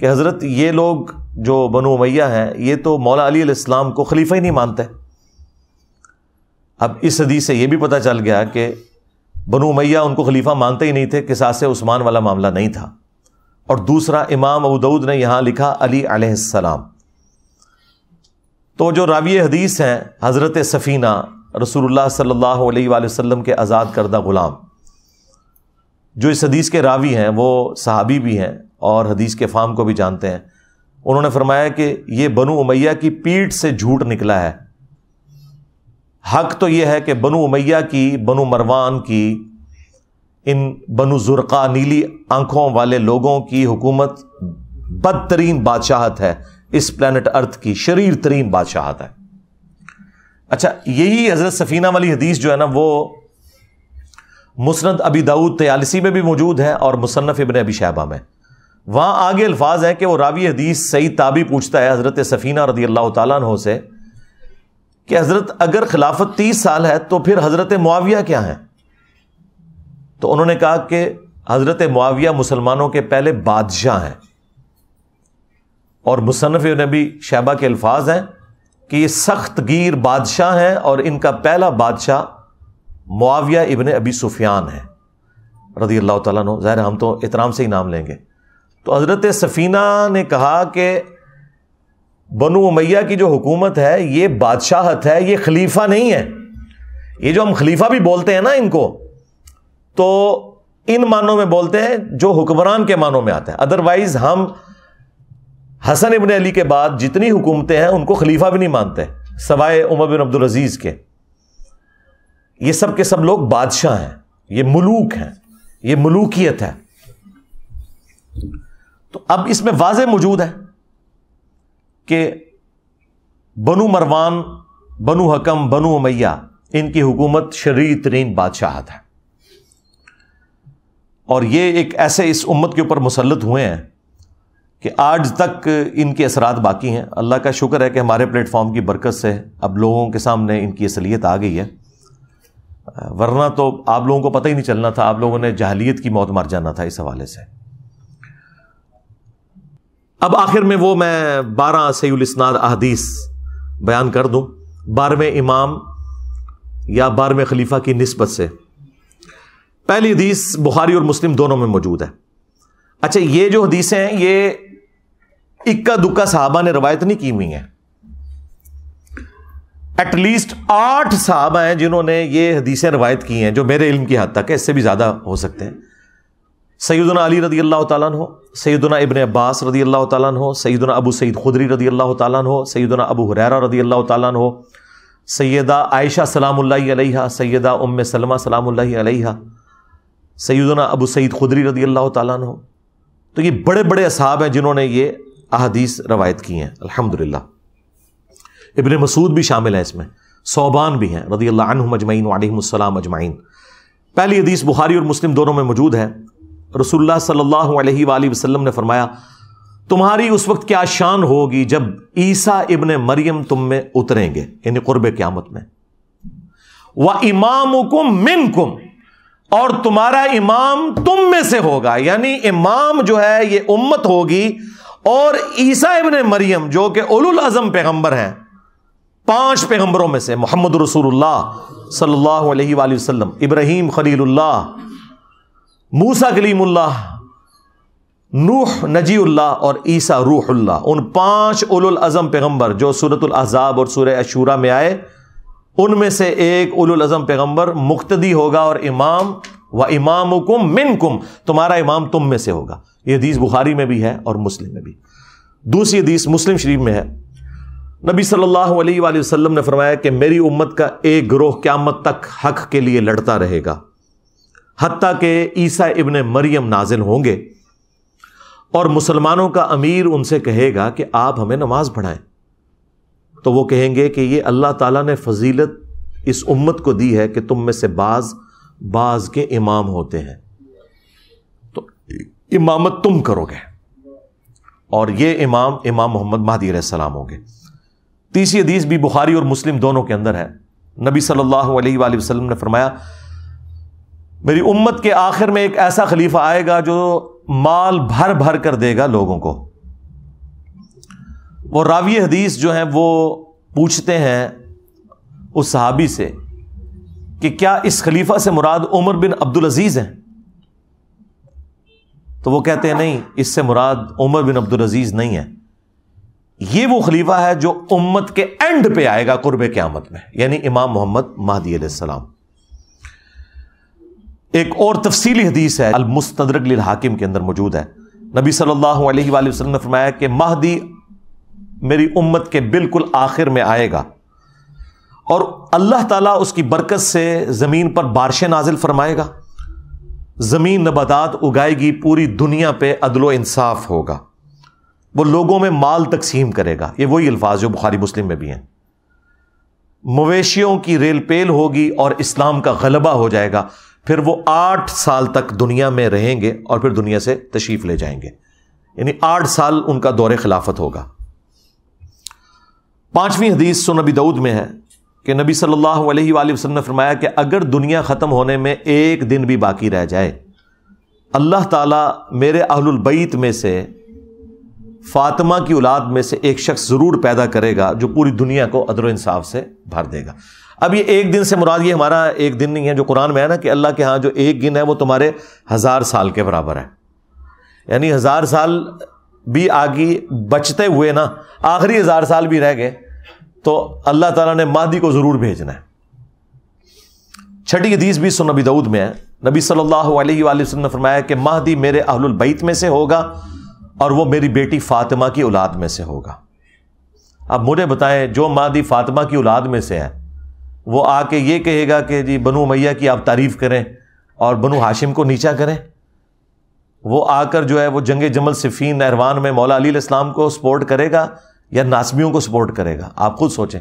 कि हज़रत ये लोग जो बनु मैया हैं ये तो मौला अली इस्लाम को खलीफा ही नहीं मानते अब इस हदीस से ये भी पता चल गया कि बनु मैया उनको खलीफा मानते ही नहीं थे किसास उस्मान वाला मामला नहीं था और दूसरा इमाम दऊद ने यहाँ लिखा अली अलैहिस्सलाम तो जो रावी हदीस हैं हज़रत सफ़ीना रसूलुल्लाह सल्लल्लाहु अलैहि वसल्लम के आज़ाद करदा ग़ुलाम जो इस हदीस के रावी हैं वो सहाबी भी हैं और हदीस के फाम को भी जानते हैं उन्होंने फरमाया कि ये बनु उमैया की पीठ से झूठ निकला है हक तो यह है कि बनु उमैया की बनु मरवान की इन बनु जुर्का नीली आंखों वाले लोगों की हुकूमत बदतरीन बादशाहत है इस प्लानट अर्थ की शरीर तरीन बादशाहत है अच्छा यही हज़रत सफ़ीना वाली हदीस जो है ना वो मुसनद अबी दाऊद तयालसी में भी मौजूद है और मुसनफ़ इबन अबी शहबा में वहाँ आगे अल्फाज है कि वह रावी हदीस सही ताबी पूछता है हज़रत सफ़ीना रदी अल्लाह तु से कि हजरत अगर खिलाफत तीस साल है तो फिर हजरत मुआविया क्या है तो उन्होंने कहा कि हजरत मुआविया मुसलमानों के पहले बादशाह हैं और मुसनफ़ नबी शहबा के अल्फाज हैं कि ये सख्त गिर बादशाह हैं और इनका पहला बादशाह मुआविया इबन अबी सुफियान है रजी अल्लाह तैर हम तो एहतराम से ही नाम लेंगे तो हज़रत सफ़ीना ने कहा कि बनु उमैया की जो हुकूमत है ये बादशाहत है ये खलीफा नहीं है ये जो हम खलीफा भी बोलते हैं ना इनको तो इन मानों में बोलते हैं जो हुक्मरान के मानों में आता है अदरवाइज हम हसन इबन अली के बाद जितनी हुकूमतें हैं उनको खलीफा भी नहीं मानते सवाए उमर बिन अब्दुल अजीज़ के ये सब के सब लोग बादशाह हैं ये मलूक हैं ये मलूकियत है तो अब इसमें वाज मौजूद है कि बनु मरवान बनु हकम बनु उमैया इनकी हुकूमत शरीर तरीन बादशाह है और ये एक ऐसे इस उम्मत के ऊपर मुसलत हुए हैं कि आज तक इनके असरात बाकी हैं अल्लाह का शुक्र है कि हमारे प्लेटफॉर्म की बरकत से अब लोगों के सामने इनकी असलियत आ गई है वरना तो आप लोगों को पता ही नहीं चलना था आप लोगों ने जहलीत की मौत मार जाना था इस हवाले से अब आखिर में वो मैं बारह सैलनाद अहदीस बयान कर दूँ बारहवें इमाम या बारहवें खलीफा की नस्बत से पहली हदीस बुखारी और मुस्लिम दोनों में मौजूद है अच्छा ये जो हदीसें हैं ये इक्का दुक्का साहबा ने रवायत नहीं की हुई हैं एटलीस्ट आठ साहबा हैं जिन्होंने ये हदीसें रवायत की हैं जो मेरे इल्म की हद तक है इससे भी ज़्यादा हो सकते हैं सैदना अली रदी अल्लाह तालन हो सैदना इबन अब्बास रदी अल्लाह तालन हो सैदना अबू सईद खुदरी रदी अल्लाह तालन हो सैदना अबू हुरैरा रदी अल्लाह तालन हो सैदा आयशा सलाम्ला सैदा उम सलमा सलाम्ला सैदना अबू सईद खुदरी रदी अल्लाह तन हो तो ये बड़े बड़े असहाब हैं जिन्होंने ये अहदीस रवायत की हैं अल्हम्दुलिल्लाह इबन मसूद भी शामिल हैं इसमें सौबान भी हैं रदी अल्लाह मजमैन वालम अजमाइन पहली हदीस बुखारी और मुस्लिम दोनों में मौजूद है रसुल्ला सल्लल्लाहु अलैहि वसल्लम ने फरमाया तुम्हारी उस वक्त क्या शान होगी जब ईसा इबन मरियम तुम में उतरेंगे यानी कुर्ब क्यामत में व इमाम मिन कुम और तुम्हारा इमाम तुम में से होगा यानी इमाम जो है ये उम्मत होगी और ईसा इबन मरियम जो कि उलुल अजम पैगंबर हैं पांच पैगंबरों में से मोहम्मद रसूलुल्लाह सल्लल्लाहु अलैहि वसल्लम इब्राहिम खलीलुल्लाह मूसा कलीमुल्ला नूह नजीउल्ला और ईसा रूह रूहुल्ला उन पांच उलुल अज़म पैगंबर जो सूरतुल अहजाब और सूर अशूरा में आए उनमें से एक उल अज़म पैगंबर मुख्तदी होगा और इमाम व इमाम कुम मिन कुम तुम्हारा इमाम तुम में से होगा यह हदीस बुखारी में भी है और मुस्लिम में भी दूसरी हदीस मुस्लिम शरीफ में है नबी सल्लल्लाहु अलैहि वसल्लम ने फरमाया कि मेरी उम्मत का एक ग्रोह क्यामत तक हक के लिए लड़ता रहेगा हती के ईसा इबन मरियम नाजिल होंगे और मुसलमानों का अमीर उनसे कहेगा कि आप हमें नमाज पढ़ाएं तो वो कहेंगे कि ये अल्लाह ताला ने फजीलत इस उम्मत को दी है कि तुम में से बाज बाज के इमाम होते हैं तो इमामत तुम करोगे और ये इमाम इमाम मोहम्मद महदी सलाम होंगे तीसरी हदीस भी बुखारी और मुस्लिम दोनों के अंदर है नबी सल्लल्लाहु अलैहि वसल्लम ने फरमाया मेरी उम्मत के आखिर में एक ऐसा खलीफा आएगा जो माल भर भर कर देगा लोगों को वो रावी हदीस जो है वो पूछते हैं उस सहाबी से कि क्या इस खलीफा से मुराद उमर बिन अब्दुल अजीज़ हैं तो वो कहते हैं नहीं इससे मुराद उमर बिन अब्दुल अजीज़ नहीं है ये वो खलीफा है जो उम्मत के एंड पे आएगा कुर्ब क्यामत में यानी इमाम मोहम्मद महदी सलाम एक और तफसीली हदीस है अलमुस्तरक हाकिम के अंदर मौजूद है नबी सल्लल्लाहु अलैहि वसल्लम ने फरमाया कि महदी मेरी उम्मत के बिल्कुल आखिर में आएगा और अल्लाह ताला उसकी बरकत से ज़मीन पर बारिशें नाजिल फरमाएगा ज़मीन नबादात उगाएगी पूरी दुनिया पर अदलो इंसाफ होगा वो लोगों में माल तकसीम करेगा ये वही अल्फाज जो बुखारी मुस्लिम में भी हैं मवेशियों की रेलपेल होगी और इस्लाम का गलबा हो जाएगा फिर वो आठ साल तक दुनिया में रहेंगे और फिर दुनिया से तशीफ ले जाएंगे यानी आठ साल उनका दौरे खिलाफत होगा पांचवीं हदीस सो नबी दऊद में है कि नबी सल्लल्लाहु अलैहि वसल्लम ने फरमाया कि अगर दुनिया ख़त्म होने में एक दिन भी बाकी रह जाए अल्लाह ताला मेरे अहलबैत में से फातिमा की औलाद में से एक शख्स ज़रूर पैदा करेगा जो पूरी दुनिया को अदर इंसाफ से भर देगा अब ये एक दिन से मुराद ये हमारा एक दिन नहीं है जो कुरान में है ना कि अल्लाह के यहाँ जो एक दिन है वो तुम्हारे हज़ार साल के बराबर है यानी हज़ार साल भी आगे बचते हुए ना आखिरी हज़ार साल भी रह गए तो अल्लाह तला ने मादी को ज़रूर भेजना है छठी हदीस भी सुन नबी दऊद में है नबी सल्लल्लाहु अलैहि वसल्लम ने फरमाया कि महदी मेरे अहलुल बैत में से होगा और वो मेरी बेटी फातिमा की औलाद में से होगा अब मुझे बताएं जो महदी फातिमा की औलाद में से है वो आके ये कहेगा कि जी बनु मैया की आप तारीफ़ करें और बनु हाशिम को नीचा करें वो आकर जो है वो जंग जमल सिफीन नहरवान में मौला अली इस्लाम को सपोर्ट करेगा या नासमियों को सपोर्ट करेगा आप खुद सोचें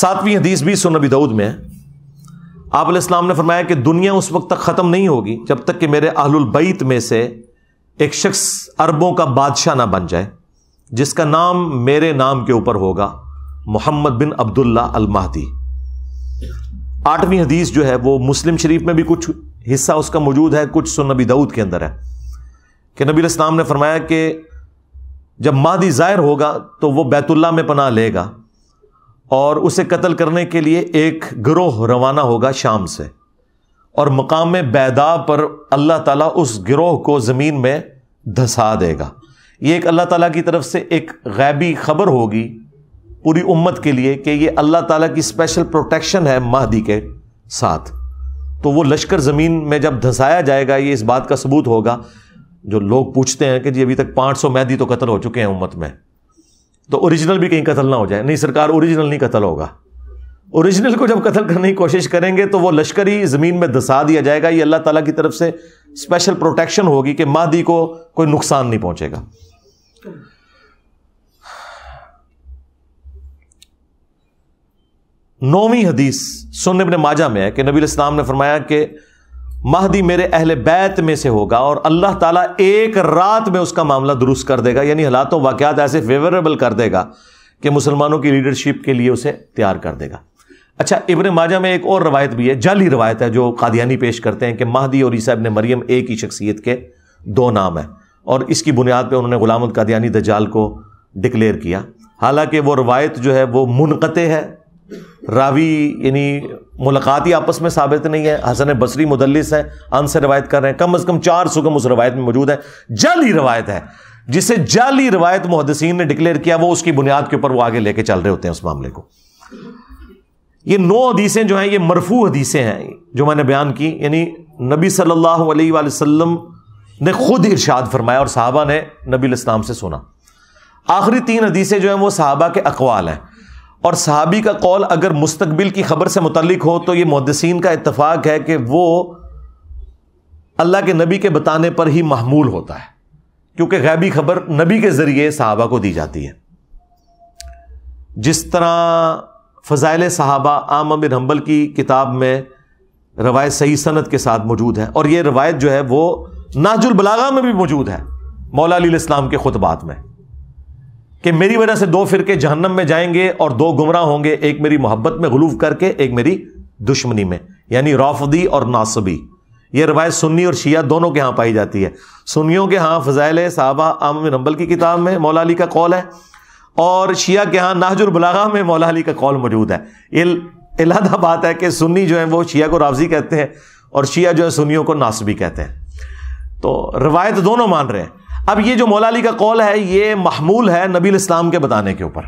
सातवीं हदीस भी सुन नबी दऊद में आप इस्लाम ने फरमाया कि दुनिया उस वक्त तक ख़त्म नहीं होगी जब तक कि मेरे अहलबैत में से एक शख्स अरबों का बादशाह ना बन जाए जिसका नाम मेरे नाम के ऊपर होगा मोहम्मद बिन अब्दुल्ला अल महदी आठवीं हदीस जो है वो मुस्लिम शरीफ में भी कुछ हिस्सा उसका मौजूद है कुछ सुन नबी दाऊद के अंदर है कि नबी इस्लाम ने फरमाया कि जब मादी ज़ाहिर होगा तो वो बैतुल्ला में पनाह लेगा और उसे कत्ल करने के लिए एक गिरोह रवाना होगा शाम से और मकाम बैदा पर अल्लाह ताला उस गिरोह को ज़मीन में धसा देगा ये एक अल्लाह ताला की तरफ से एक गैबी खबर होगी पूरी उम्मत के लिए कि ये अल्लाह ताला की स्पेशल प्रोटेक्शन है महदी के साथ तो वो लश्कर ज़मीन में जब धंसाया जाएगा ये इस बात का सबूत होगा जो लोग पूछते हैं कि जी अभी तक 500 मैदी तो कत्ल हो चुके हैं उम्मत में तो ओरिजिनल भी कहीं कत्ल ना हो जाए नहीं सरकार ओरिजिनल नहीं कत्ल होगा ओरिजिनल को जब कत्ल करने की कोशिश करेंगे तो वो लश्कर ही ज़मीन में धंसा दिया जाएगा ये अल्लाह ताला की तरफ से स्पेशल प्रोटेक्शन होगी कि मादी को कोई नुकसान नहीं पहुंचेगा नौवीं हदीस सुन इबन माजा में है कि नबी इस्लाम ने फरमाया कि महदी मेरे अहल बैत में से होगा और अल्लाह ताला एक रात में उसका मामला दुरुस्त कर देगा यानी हालातों वाक़त ऐसे फेवरेबल कर देगा कि मुसलमानों की लीडरशिप के लिए उसे तैयार कर देगा अच्छा इबन माजा में एक और रवायत भी है जाली रवायत है जो कादियानी पेश करते हैं कि महदी और ईसा इबन मरियम एक ही शख्सियत के दो नाम हैं और इसकी बुनियाद पर उन्होंने गुलाम कादियानी दजाल को डिक्लेयर किया हालांकि वो रवायत जो है वो मुनक़ है रावी यानी मुलाकात ही आपस में साबित नहीं है हसन बसरी मुदलिस है अन से रवायत कर रहे हैं कम अज़ कम चार सुगम उस रवायत में मौजूद है जाली रवायत है जिसे जाली रवायत मुहदसिन ने डिक्लेयर किया वो उसकी बुनियाद के ऊपर वो आगे लेके चल रहे होते हैं उस मामले को ये नौ हदीसें जो हैं ये मरफू हदीसें हैं जो मैंने बयान की यानी नबी सल्लल्लाहु अलैहि वसल्लम ने खुद इर्शाद फरमाया और साहबा ने नबी इस्लाम से सुना आखिरी तीन हदीसें जो हैं वो साहबा के अकवाल हैं और सहाबी का कौल अगर मुस्तबिल की खबर से मुतलिक हो तो ये मुहदसिन का इतफाक़ है कि वो अल्लाह के नबी के बताने पर ही महमूल होता है क्योंकि गैबी खबर नबी के ज़रिए सहाबा को दी जाती है जिस तरह फ़जाइल साहबा आम बिन हम्बल की किताब में रवायत सही सनत के साथ मौजूद है और ये रवायत जो है वो नाजुल बलागा में भी मौजूद है मौला इस्लाम के खुतबात में कि मेरी वजह से दो फिरके जहन्नम में जाएंगे और दो गुमराह होंगे एक मेरी मोहब्बत में गुलूफ करके एक मेरी दुश्मनी में यानी रौफदी और नासबी यह रवायत सुन्नी और शिया दोनों के यहाँ पाई जाती है सुन्नियों के यहाँ फजाइल साहबा आम नंबल की किताब में मौला अली का कौल है और शिया के यहाँ नाहजुल बलागा में मौला अली का कौल मौजूद है ये बात है कि सुन्नी जो है वो शिया को रावजी कहते हैं और शिया जो है सुन्नियों को नासबी कहते हैं तो रवायत दोनों मान रहे हैं अब ये जो मौला अली का कौल है ये महमूल है नबी इस्लाम के बताने के ऊपर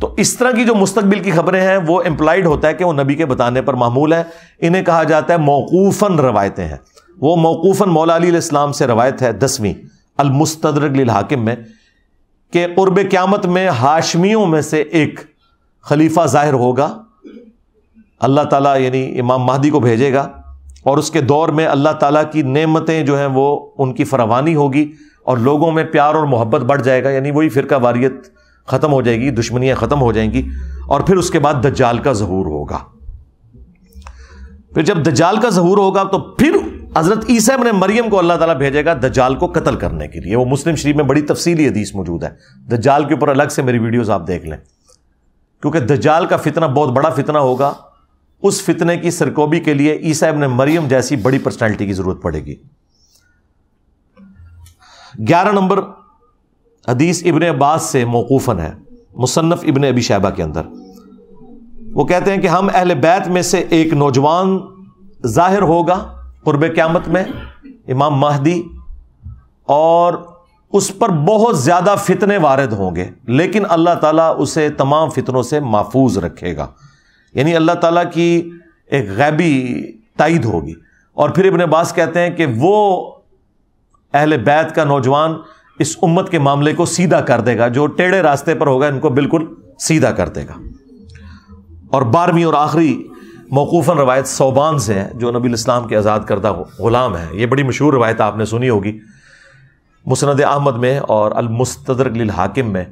तो इस तरह की जो मुस्तबिल की खबरें हैं वो एम्प्लाइड होता है कि वो नबी के बताने पर मामूल है इन्हें कहा जाता है मौकूफ़न रवायतें हैं वो मौकूफ़न मौला अली इस्लाम से रवायत है दसवीं अलमुस्तरक हाकिम में कि उर्ब क़्यामत में हाशमियों में से एक खलीफा ज़ाहिर होगा अल्लाह ताला यानी इमाम महदी को भेजेगा और उसके दौर में अल्लाह ताला की नेमतें जो हैं वो उनकी फरावानी होगी और लोगों में प्यार और मोहब्बत बढ़ जाएगा यानी वही फ़िरका वारियत ख़त्म हो जाएगी दुश्मनियाँ ख़त्म हो जाएंगी और फिर उसके बाद दज्जाल का जहूर होगा फिर जब दज्जाल का जहूर होगा तो फिर हज़रत ईसा ने मरियम को अल्लाह ताला भेजेगा दज्जाल को कत्ल करने के लिए वो मुस्लिम शरीफ में बड़ी तफसीली हदीस मौजूद है दज्जाल के ऊपर अलग से मेरी वीडियोज़ आप देख लें क्योंकि दज्जाल का फितना बहुत बड़ा फितना होगा उस फितने की सरकोबी के लिए ईसा इबन मरियम जैसी बड़ी पर्सनैलिटी की ज़रूरत पड़ेगी ग्यारह नंबर हदीस इबन अब्बास से मौकूफ़न है मुसन्फ़ इबन अबी शहबा के अंदर वो कहते हैं कि हम अहल बैत में से एक नौजवान ज़ाहिर होगा पुरब क़्यामत में इमाम महदी और उस पर बहुत ज़्यादा फितने वारद होंगे लेकिन अल्लाह ताला उसे तमाम फितनों से महफूज रखेगा यानी अल्लाह ताला की एक गैबी तइद होगी और फिर इबन अब्बास कहते हैं कि वो अहल बैत का नौजवान इस उम्मत के मामले को सीधा कर देगा जो टेढ़े रास्ते पर होगा इनको बिल्कुल सीधा कर देगा और बारहवीं और आखिरी मौकूफ़न रवायत सोबान से है जो नबी इस्लाम के आज़ाद करदा ग़ुलाम है ये बड़ी मशहूर रवायत आपने सुनी होगी मुसनद अहमद में और अलमुस्तरक हाकिम में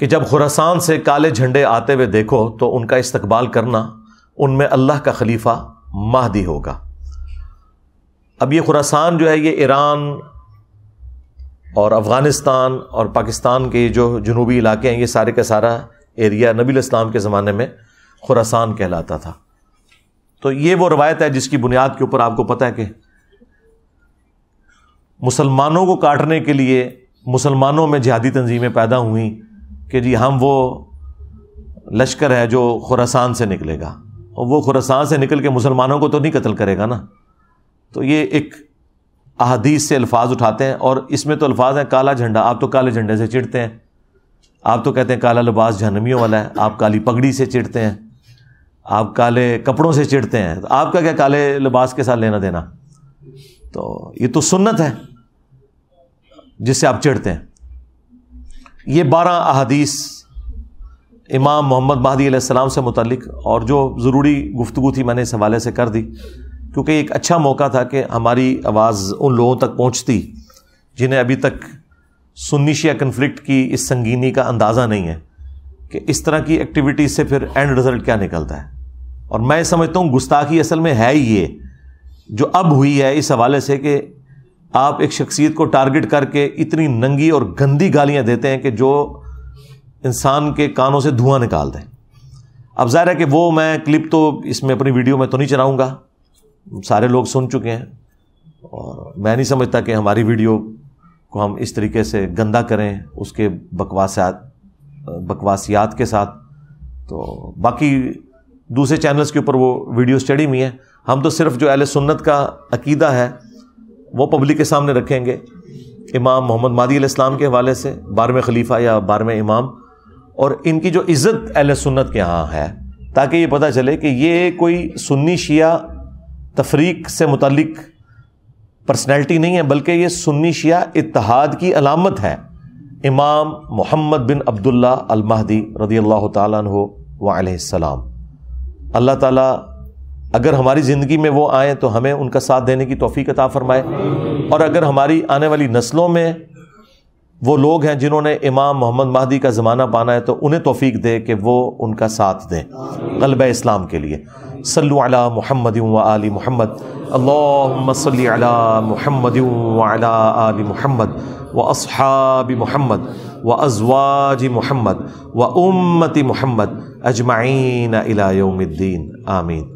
कि जब खुरासान से काले झंडे आते हुए देखो तो उनका इस्तकबाल करना उनमें अल्लाह का खलीफा माहदी होगा अब ये खुरासान जो है ये ईरान और अफ़गानिस्तान और पाकिस्तान के जो जनूबी इलाके हैं ये सारे का सारा एरिया नबी इस्लाम के ज़माने में खुरासान कहलाता था तो ये वो रवायत है जिसकी बुनियाद के ऊपर आपको पता है कि मुसलमानों को काटने के लिए मुसलमानों में जिहादी तंजीमें पैदा हुई कि जी हम वो लश्कर है जो खुरासान से निकलेगा और वो खुरासान से निकल के मुसलमानों को तो नहीं कत्ल करेगा ना तो ये एक अहदीस से अल्फाज उठाते हैं और इसमें तो अल्फाज हैं काला झंडा आप तो काले झंडे से चिड़ते हैं आप तो कहते हैं काला लिबास जहनमियों वाला है आप काली पगड़ी से चिड़ते हैं आप काले कपड़ों से चिड़ते हैं तो आपका क्या काले लबास के साथ लेना देना तो ये तो सुन्नत है जिससे आप चिड़ते हैं ये बारह अहादीस इमाम मोहम्मद महदी आसमाम से मुतलक और जो ज़रूरी गुफ्तु थी मैंने इस हवाले से कर दी क्योंकि एक अच्छा मौका था कि हमारी आवाज़ उन लोगों तक पहुँचती जिन्हें अभी तक सुन्नी शिया कन्फ्लिक्ट की इस संगीनी का अंदाज़ा नहीं है कि इस तरह की एक्टिविटी से फिर एंड रिज़ल्ट क्या निकलता है और मैं समझता हूँ गुस्ताखी असल में है ही ये जो अब हुई है इस हवाले से कि आप एक शख्सियत को टारगेट करके इतनी नंगी और गंदी गालियाँ देते हैं कि जो इंसान के कानों से धुआं निकाल दें अब ज़ाहिर है कि वो मैं क्लिप तो इसमें अपनी वीडियो में तो नहीं चलाऊँगा सारे लोग सुन चुके हैं और मैं नहीं समझता कि हमारी वीडियो को हम इस तरीके से गंदा करें उसके बकवासात बकवासियात के साथ तो बाकी दूसरे चैनल्स के ऊपर वो वीडियो स्टडी हुई हैं हम तो सिर्फ जो अहल सुन्नत का अकीदा है वो पब्लिक के सामने रखेंगे इमाम मोहम्मद मादी इस्लाम के हवाले से बारहवें खलीफा या बारहवें इमाम और इनकी जो इज़्ज़त अहल सुन्नत के यहाँ है ताकि ये पता चले कि ये कोई सुन्नी शिया तफरीक से मुतलक पर्सनैलिटी नहीं है बल्कि ये सुन्नी शिया इतिहाद की अलामत है इमाम मोहम्मद बिन अब्दुल्ला अलमहदी रदी अल्लाह तहो वसलाम अल्लाह ताला अगर हमारी ज़िंदगी में वो आएँ तो हमें उनका साथ देने की तोफ़ी कता फ़रमाए और अगर हमारी आने वाली नस्लों में वो लोग हैं जिन्होंने इमाम मोहम्मद महदी का ज़माना पाना है तो उन्हें तोफ़ी दे कि वो उनका साथ दें गलब इस्लाम के लिए सल्लु अला मुहम्मद व आली मोहम्मद अल्लाहुम्म सल्लि अला व अला आली व असहाब मोहम्मद व अजवाज मुहम्मद व उम्मती मुहम्मद अजमाइन इला आमीन